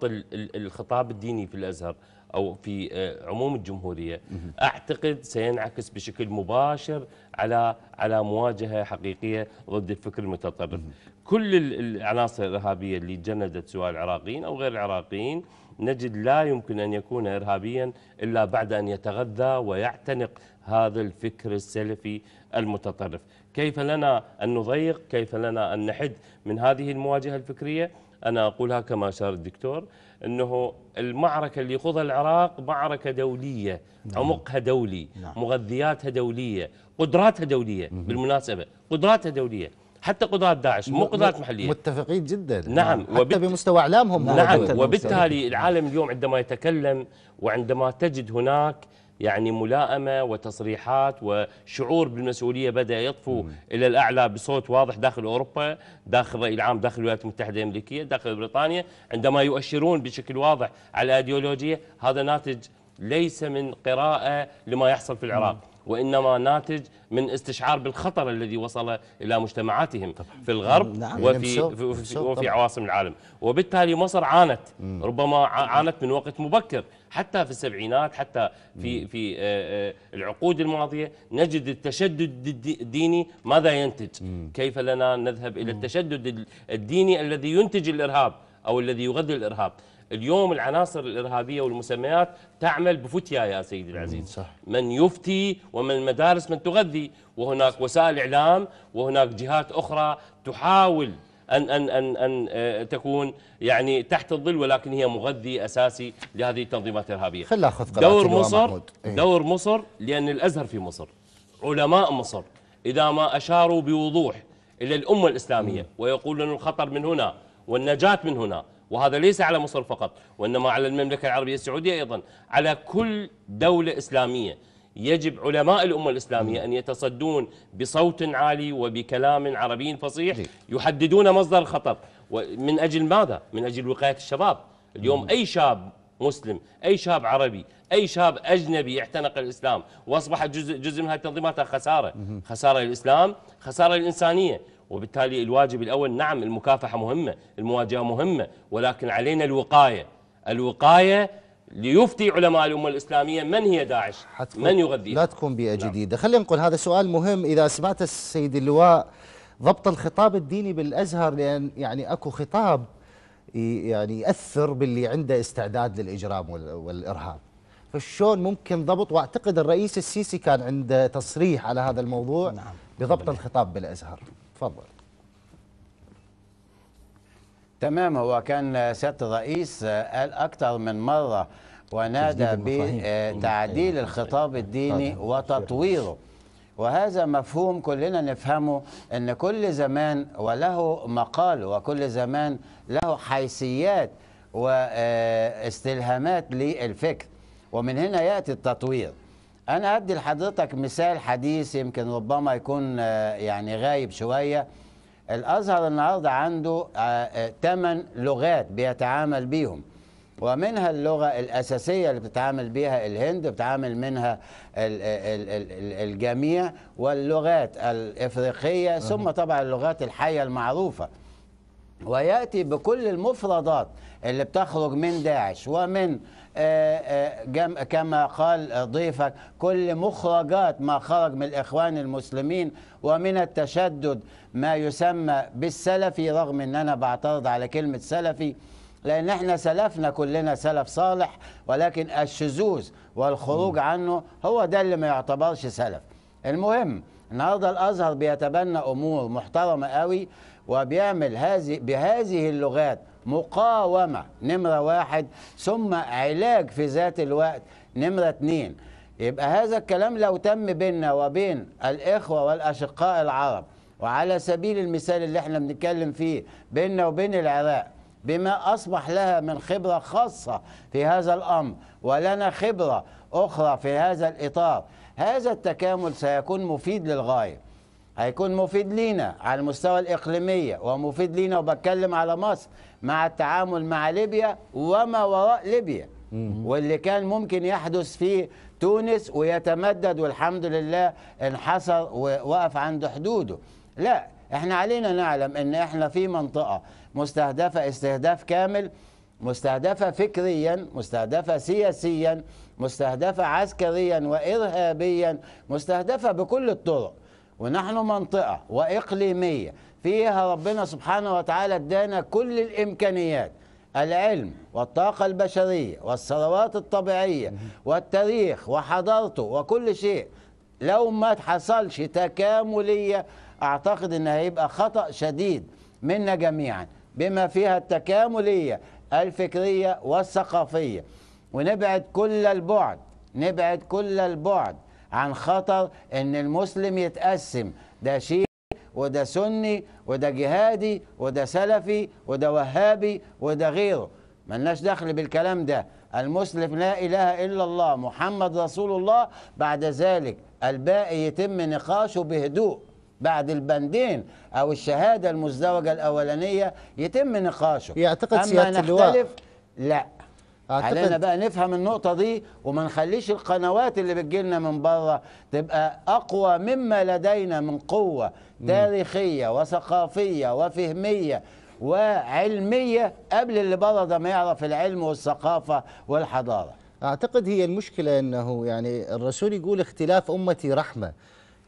الخطاب الديني في الأزهر أو في آه، عموم الجمهورية أعتقد سينعكس بشكل مباشر على على مواجهة حقيقية ضد الفكر المتطرف كل العناصر الإرهابية اللي جندت سواء العراقيين أو غير العراقيين نجد لا يمكن أن يكون إرهابيا إلا بعد أن يتغذى ويعتنق هذا الفكر السلفي المتطرف كيف لنا أن نضيق كيف لنا أن نحد من هذه المواجهة الفكرية أنا أقولها كما أشار الدكتور أنه المعركة اللي يخوضها العراق معركة دولية نعم. عمقها دولي نعم. مغذياتها دولية قدراتها دولية بالمناسبة قدراتها دولية حتى قدرات داعش مو قدرات محليه متفقين جدا نعم حتى بمستوى اعلامهم نعم وبالتالي العالم اليوم عندما يتكلم وعندما تجد هناك يعني ملائمة وتصريحات وشعور بالمسؤولية بدأ يطفو مم. إلى الأعلى بصوت واضح داخل أوروبا داخل رأي العام داخل الولايات المتحدة الأمريكية داخل بريطانيا عندما يؤشرون بشكل واضح على الأيديولوجية هذا ناتج ليس من قراءة لما يحصل في العراق مم. وإنما ناتج من استشعار بالخطر الذي وصل إلى مجتمعاتهم في الغرب نعم وفي, يعني وفي, وفي عواصم العالم وبالتالي مصر عانت ربما عانت من وقت مبكر حتى في السبعينات حتى في في آه، آه، العقود الماضيه نجد التشدد الديني ماذا ينتج؟ كيف لنا نذهب الى التشدد الديني الذي ينتج الارهاب او الذي يغذي الارهاب؟ اليوم العناصر الارهابيه والمسميات تعمل بفتيا يا سيدي العزيز صح. من يفتي ومن المدارس من تغذي وهناك وسائل اعلام وهناك جهات اخرى تحاول ان ان ان ان آه، تكون يعني تحت الظل ولكن هي مغذي اساسي لهذه التنظيمات الارهابيه. خلينا ناخذ دور مصر إيه؟ دور مصر لان الازهر في مصر علماء مصر اذا ما اشاروا بوضوح الى الامه الاسلاميه ويقولون الخطر من هنا والنجاه من هنا وهذا ليس على مصر فقط وإنما على المملكة العربية السعودية أيضا على كل دولة إسلامية يجب علماء الأمة الإسلامية أن يتصدون بصوت عالي وبكلام عربي فصيح يحددون مصدر الخطر ومن أجل ماذا؟ من أجل وقاية الشباب اليوم أي شاب مسلم أي شاب عربي أي شاب أجنبي اعتنق الإسلام وأصبح جزء, جزء من هذه التنظيمات خسارة خسارة للإسلام خسارة للإنسانية وبالتالي الواجب الأول نعم المكافحة مهمة المواجهة مهمة ولكن علينا الوقاية الوقاية ليفتي علماء الأمة الإسلامية من هي داعش من يغذيها لا تكون بيئة نعم. جديدة خلينا نقول هذا سؤال مهم إذا سمعت السيد اللواء ضبط الخطاب الديني بالأزهر لأن يعني أكو خطاب يعني يأثر باللي عنده استعداد للإجرام والإرهاب فشون ممكن ضبط واعتقد الرئيس السيسي كان عنده تصريح على هذا الموضوع نعم. بضبط الخطاب بالازهر تفضل تمام هو كان سياده الرئيس آه، قال اكثر من مره ونادى بتعديل أيوة. الخطاب أيوة. الديني طيب. وتطويره وهذا مفهوم كلنا نفهمه ان كل زمان وله مقال وكل زمان له حيثيات واستلهامات آه، للفكر ومن هنا ياتي التطوير أنا ادي لحضرتك مثال حديث يمكن ربما يكون آه، يعني غايب شوية الأزهر النهاردة عنده ثمان آه، آه، لغات بيتعامل بيهم ومنها اللغة الأساسية اللي بتتعامل بيها الهند بتتعامل منها الجميع واللغات الإفريقية ثم طبعا اللغات الحية المعروفة ويأتي بكل المفردات اللي بتخرج من داعش ومن آه، آه، كما قال ضيفك كل مخرجات ما خرج من الإخوان المسلمين ومن التشدد ما يسمى بالسلفي رغم أن أنا بعترض على كلمة سلفي لأن احنا سلفنا كلنا سلف صالح ولكن الشذوذ والخروج عنه هو ده اللي ما يعتبرش سلف المهم النهارده الازهر بيتبنى امور محترمه قوي وبيعمل هذه بهذه اللغات مقاومة نمرة واحد ثم علاج في ذات الوقت نمرة اثنين يبقى هذا الكلام لو تم بيننا وبين الإخوة والأشقاء العرب وعلى سبيل المثال اللي احنا بنتكلم فيه بيننا وبين العراق بما أصبح لها من خبرة خاصة في هذا الأمر ولنا خبرة أخرى في هذا الإطار هذا التكامل سيكون مفيد للغاية هيكون مفيد لينا على المستوى الإقليمية ومفيد لينا وبتكلم على مصر مع التعامل مع ليبيا وما وراء ليبيا واللي كان ممكن يحدث في تونس ويتمدد والحمد لله انحصر ووقف عند حدوده لا احنا علينا نعلم ان احنا في منطقة مستهدفة استهداف كامل مستهدفة فكريا مستهدفة سياسيا مستهدفة عسكريا وإرهابيا مستهدفة بكل الطرق ونحن منطقة وإقليمية فيها ربنا سبحانه وتعالى ادانا كل الإمكانيات العلم والطاقة البشرية والثروات الطبيعية والتاريخ وحضارته وكل شيء لو ما تحصلش تكاملية أعتقد أن هيبقى خطأ شديد منا جميعا بما فيها التكاملية الفكرية والثقافية ونبعد كل البعد نبعد كل البعد عن خطر ان المسلم يتقسم ده شيعي وده سني وده جهادي وده سلفي وده وهابي وده غيره ملناش دخل بالكلام ده المسلم لا اله الا الله محمد رسول الله بعد ذلك الباقي يتم نقاشه بهدوء بعد البندين او الشهاده المزدوجه الاولانيه يتم نقاشه يعتقد سياده اللواء لا أعتقد. علينا بقى نفهم النقطة دي وما نخليش القنوات اللي بتجيلنا من بره تبقى أقوى مما لدينا من قوة تاريخية وثقافية وفهمية وعلمية قبل اللي بره ده ما يعرف العلم والثقافة والحضارة أعتقد هي المشكلة أنه يعني الرسول يقول اختلاف أمتي رحمة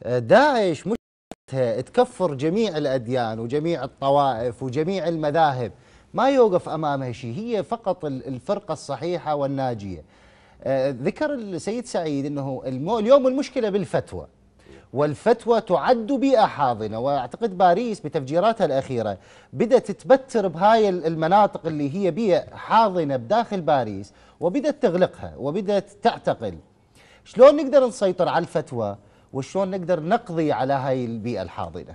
آه، داعش مشكلتها تكفر جميع الأديان وجميع الطوائف وجميع المذاهب ما يوقف امامها شيء هي فقط الفرقه الصحيحه والناجيه آه، ذكر السيد سعيد انه اليوم المشكله بالفتوى والفتوى تعد بيئة حاضنة وأعتقد باريس بتفجيراتها الأخيرة بدأت تتبتر بهاي المناطق اللي هي بيئة حاضنة بداخل باريس وبدأت تغلقها وبدأت تعتقل شلون نقدر نسيطر على الفتوى وشلون نقدر نقضي على هاي البيئة الحاضنة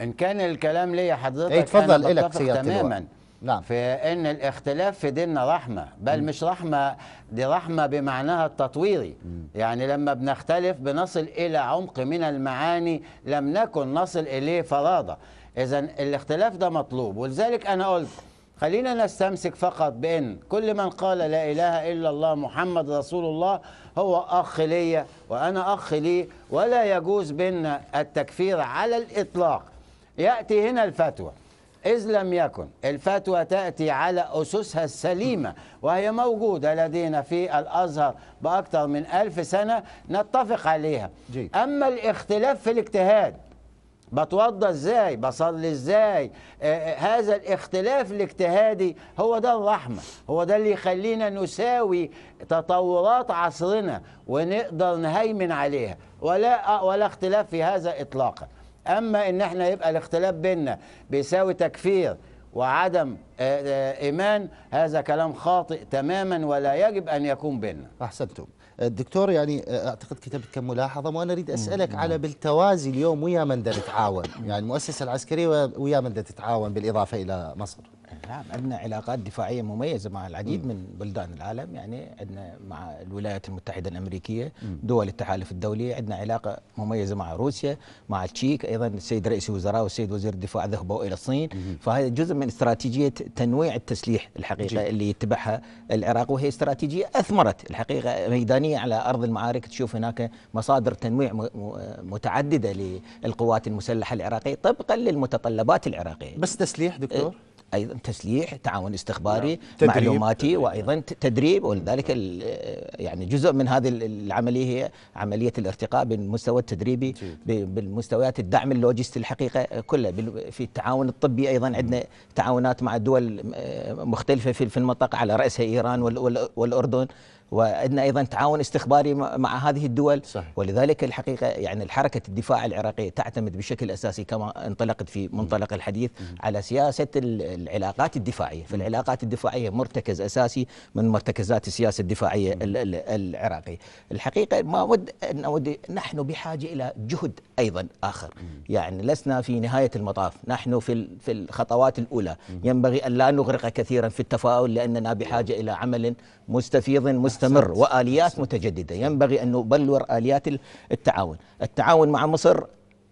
ان كان الكلام ليا حضرتك ايه اتفضل الك سيادة تماما نعم في ان الاختلاف في ديننا رحمه بل م. مش رحمه دي رحمه بمعناها التطويري م. يعني لما بنختلف بنصل الى عمق من المعاني لم نكن نصل اليه فراده اذا الاختلاف ده مطلوب ولذلك انا قلت خلينا نستمسك فقط بان كل من قال لا اله الا الله محمد رسول الله هو اخ لي وانا اخ لي ولا يجوز بيننا التكفير على الاطلاق يأتي هنا الفتوى إذ لم يكن الفتوى تأتي على أسسها السليمة وهي موجودة لدينا في الأزهر بأكثر من ألف سنة نتفق عليها أما الاختلاف في الاجتهاد بتوضى ازاي بصلي ازاي آه،, آه هذا الاختلاف الاجتهادي هو ده الرحمة هو ده اللي يخلينا نساوي تطورات عصرنا ونقدر نهيمن عليها ولا, ولا اختلاف في هذا إطلاقاً اما ان احنا يبقى الاختلاف بيننا بيساوي تكفير وعدم آه، آه، ايمان هذا كلام خاطئ تماما ولا يجب ان يكون بيننا احسنتم الدكتور يعني آه، اعتقد كتبت كم ملاحظه وانا اريد اسالك على بالتوازي اليوم ويا من تتعاون يعني المؤسسه العسكريه ويا من تتعاون بالاضافه الى مصر نعم عندنا علاقات دفاعية مميزة مع العديد مم. من بلدان العالم يعني عندنا مع الولايات المتحدة الأمريكية مم. دول التحالف الدولي عندنا علاقة مميزة مع روسيا مع التشيك أيضا السيد رئيس الوزراء والسيد وزير الدفاع ذهبوا إلى الصين فهذا جزء من استراتيجية تنويع التسليح الحقيقة جي. اللي يتبعها العراق وهي استراتيجية أثمرت الحقيقة ميدانية على أرض المعارك تشوف هناك مصادر تنويع متعددة للقوات المسلحة العراقية طبقا للمتطلبات العراقية بس تسليح دكتور؟ أه، ايضا تسليح تعاون استخباري نعم. تدريب معلوماتي تدريب. وايضا تدريب ولذلك يعني جزء من هذه العمليه هي عمليه الارتقاء بالمستوى التدريبي بالمستويات الدعم اللوجستي الحقيقه كله في التعاون الطبي ايضا عندنا تعاونات مع دول آه، مختلفه في المنطقه على راسها ايران والاردن وعندنا ايضا تعاون استخباري مع هذه الدول صحيح. ولذلك الحقيقه يعني الحركه الدفاع العراقيه تعتمد بشكل اساسي كما انطلقت في منطلق الحديث على سياسه العلاقات الدفاعيه، فالعلاقات الدفاعيه مرتكز اساسي من مرتكزات السياسه الدفاعيه العراقيه. الحقيقه ما اود ان اود نحن بحاجه الى جهد ايضا اخر، يعني لسنا في نهايه المطاف، نحن في في الخطوات الاولى، ينبغي ان لا نغرق كثيرا في التفاؤل لاننا بحاجه الى عمل مستفيض مست مستمر واليات متجدده ينبغي ان نبلور اليات التعاون التعاون مع مصر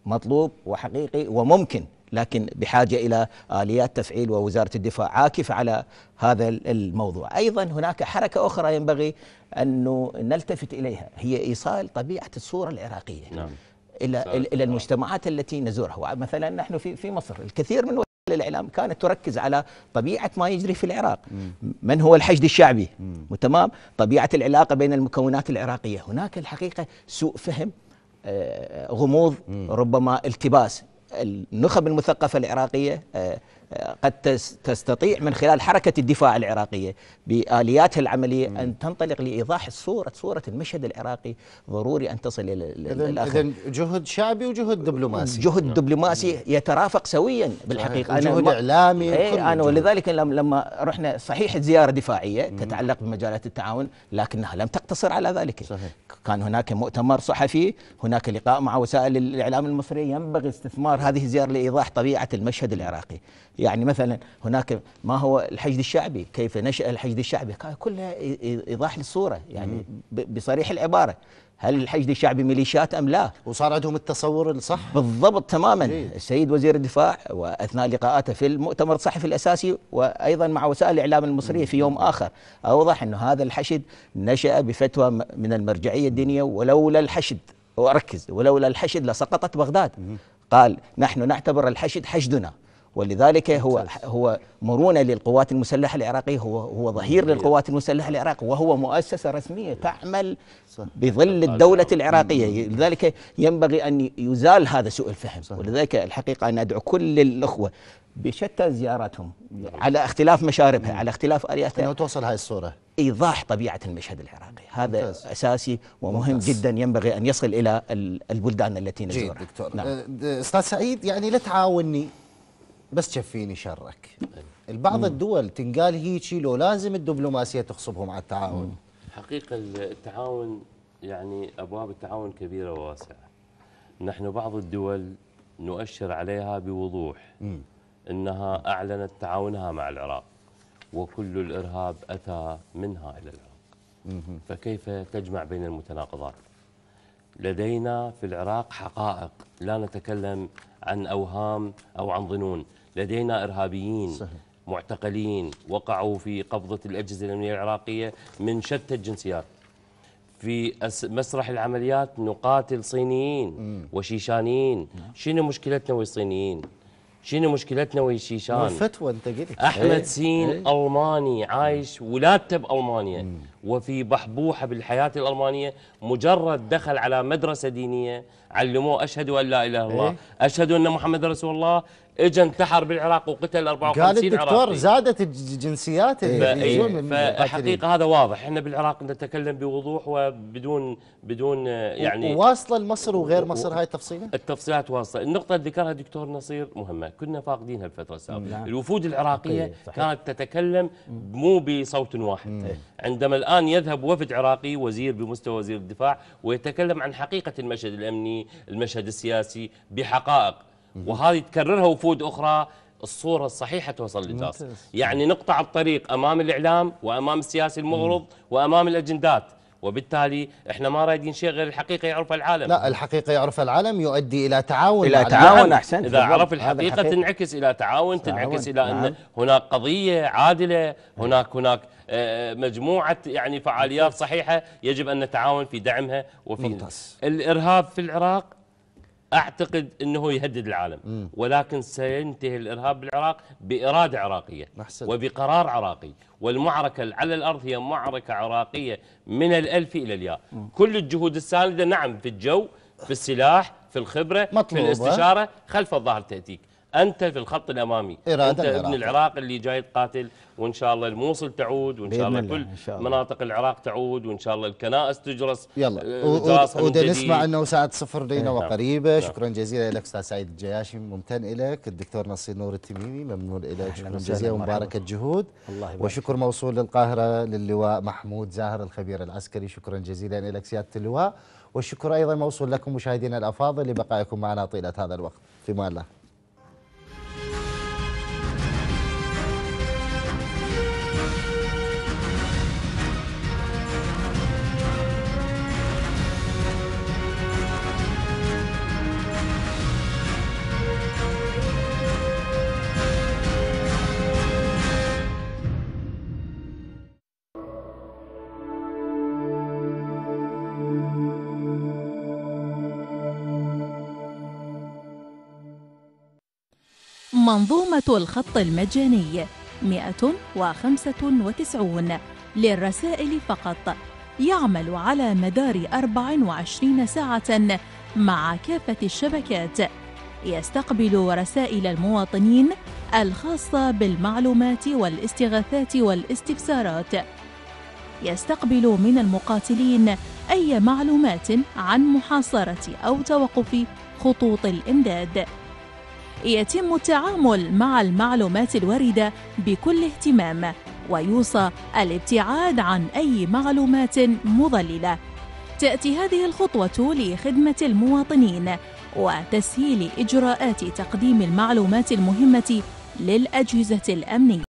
مطلوب وحقيقي وممكن لكن بحاجه الى اليات تفعيل ووزاره الدفاع عاكفه على هذا الموضوع، ايضا هناك حركه اخرى ينبغي ان نلتفت اليها هي ايصال طبيعه الصوره العراقيه نعم. الى الى المجتمعات التي نزورها، مثلا نحن في في مصر الكثير من الاعلام كانت تركز على طبيعه ما يجري في العراق من هو الحشد الشعبي تمام طبيعه العلاقه بين المكونات العراقيه هناك الحقيقه سوء فهم آه، آه، غموض ربما التباس النخب المثقفه العراقيه آه، قد تستطيع من خلال حركة الدفاع العراقية بآلياتها العملية أن تنطلق لإيضاح الصورة صورة المشهد العراقي ضروري أن تصل إلى الآخر إذن جهد شعبي وجهد دبلوماسي جهد نعم. دبلوماسي يترافق سويا بالحقيقة أنا إيه، جهد إعلامي أنا ولذلك لما رحنا صحيح زيارة دفاعية تتعلق بمجالات التعاون لكنها لم تقتصر على ذلك صحيح. كان هناك مؤتمر صحفي هناك لقاء مع وسائل الإعلام المصرية ينبغي استثمار هذه الزيارة لإيضاح طبيعة المشهد العراقي يعني مثلا هناك ما هو الحشد الشعبي كيف نشأ الحشد الشعبي كلها إيضاح للصورة يعني بصريح العبارة هل الحشد الشعبي ميليشيات ام لا؟ وصار عندهم التصور الصح؟ بالضبط تماما، جيد. السيد وزير الدفاع واثناء لقاءاته في المؤتمر الصحفي الاساسي وايضا مع وسائل الاعلام المصريه في يوم اخر، اوضح انه هذا الحشد نشا بفتوى من المرجعيه الدينيه ولولا الحشد واركز ولولا الحشد لسقطت بغداد. قال نحن نعتبر الحشد حشدنا. ولذلك هو هو مرونه للقوات المسلحه العراقيه هو هو ظهير للقوات المسلحه العراقيه وهو مؤسسه رسميه تعمل بظل الدوله العراقيه لذلك ينبغي ان يزال هذا سوء الفهم ولذلك الحقيقه انا ادعو كل الاخوه بشتى زياراتهم على اختلاف مشاربها على اختلاف الياتها انه توصل هاي الصوره ايضاح طبيعه المشهد العراقي هذا ممتاز. اساسي ومهم ممتاز. جدا ينبغي ان يصل الى البلدان التي نزورها جيد دكتور نعم. أه، استاذ سعيد يعني لا تعاوني بس كفيني شرك إيه. البعض الدول تنقال هيجي لو لازم الدبلوماسيه تخصبهم على التعاون حقيقه التعاون يعني ابواب التعاون كبيره وواسعه نحن بعض الدول نؤشر عليها بوضوح مم. انها اعلنت تعاونها مع العراق وكل الارهاب اتى منها الى العراق مم. فكيف تجمع بين المتناقضات لدينا في العراق حقائق لا نتكلم عن اوهام او عن ظنون لدينا إرهابيين صحيح. معتقلين وقعوا في قبضة الأجهزة الأمنية العراقية من شتى الجنسيات في مسرح العمليات نقاتل صينيين وشيشانيين شنو مشكلتنا ويا الصينيين شنو مشكلتنا ويا الشيشان فتوى انت قلت احمد ايه؟ سين ايه؟ الماني عايش ولادته بالمانيا مم. وفي بحبوحه بالحياه الالمانيه مجرد دخل على مدرسه دينيه علموه اشهد ان لا اله الا الله ايه؟ اشهد ان محمد رسول الله اجى انتحر بالعراق وقتل 54 قال الدكتور زادت الجنسيات فحقيقه إيه، هذا واضح احنا بالعراق نتكلم بوضوح وبدون بدون آه، يعني واصله لمصر وغير مصر هاي التفصيله التفصيلات واصله النقطه اللي ذكرها الدكتور نصير مهمه كنا فاقدينها الفتره السابقه نعم. الوفود العراقيه كانت تتكلم مو بصوت واحد مم. عندما الان يذهب وفد عراقي وزير بمستوى وزير الدفاع ويتكلم عن حقيقه المشهد الامني المشهد السياسي بحقائق وهذه تكررها وفود أخرى الصورة الصحيحة توصل للناس يعني نقطع الطريق أمام الإعلام وأمام السياسي المغرض وأمام الأجندات وبالتالي احنا ما رايدين شيء غير الحقيقه يعرفها العالم لا الحقيقه يعرفها العالم يؤدي الى تعاون الى تعاون احسن اذا عرف الحقيقه تنعكس الى تعاون, تنعكس الى ان نعم. هناك قضيه عادله هناك هناك آه، مجموعه يعني فعاليات صحيحه يجب ان نتعاون في دعمها وفي الارهاب في العراق اعتقد انه يهدد العالم مم. ولكن سينتهي الارهاب بالعراق باراده عراقيه محسن. وبقرار عراقي والمعركه على الارض هي معركه عراقيه من الالف الى الياء كل الجهود السانده نعم في الجو في السلاح في الخبره مطلوبة. في الاستشاره خلف الظهر تاتيك انت في الخط الامامي إيران انت العراق. ابن العراق اللي جاي تقاتل وان شاء الله الموصل تعود وان شاء الله كل الله. مناطق العراق تعود وان شاء الله الكنائس تجرس يلا آه، ودا نسمع انه ساعه صفر لينا نعم. وقريبه نعم. شكرا جزيلا لك استاذ سعيد الجياشي ممتن لك الدكتور نصير نور التميمي ممنون لك شكرا جزيلا ومباركه الجهود الله يبارك. وشكر موصول للقاهره للواء محمود زاهر الخبير العسكري شكرا جزيلا لك سياده اللواء والشكر ايضا موصول لكم مشاهدينا الافاضل لبقائكم معنا طيله هذا الوقت في امان الله الخط المجاني 195 للرسائل فقط يعمل على مدار 24 ساعة مع كافة الشبكات يستقبل رسائل المواطنين الخاصة بالمعلومات والاستغاثات والاستفسارات يستقبل من المقاتلين أي معلومات عن محاصرة أو توقف خطوط الإمداد يتم التعامل مع المعلومات الواردة بكل اهتمام ويوصى الابتعاد عن أي معلومات مضللة تأتي هذه الخطوة لخدمة المواطنين وتسهيل إجراءات تقديم المعلومات المهمة للأجهزة الأمنية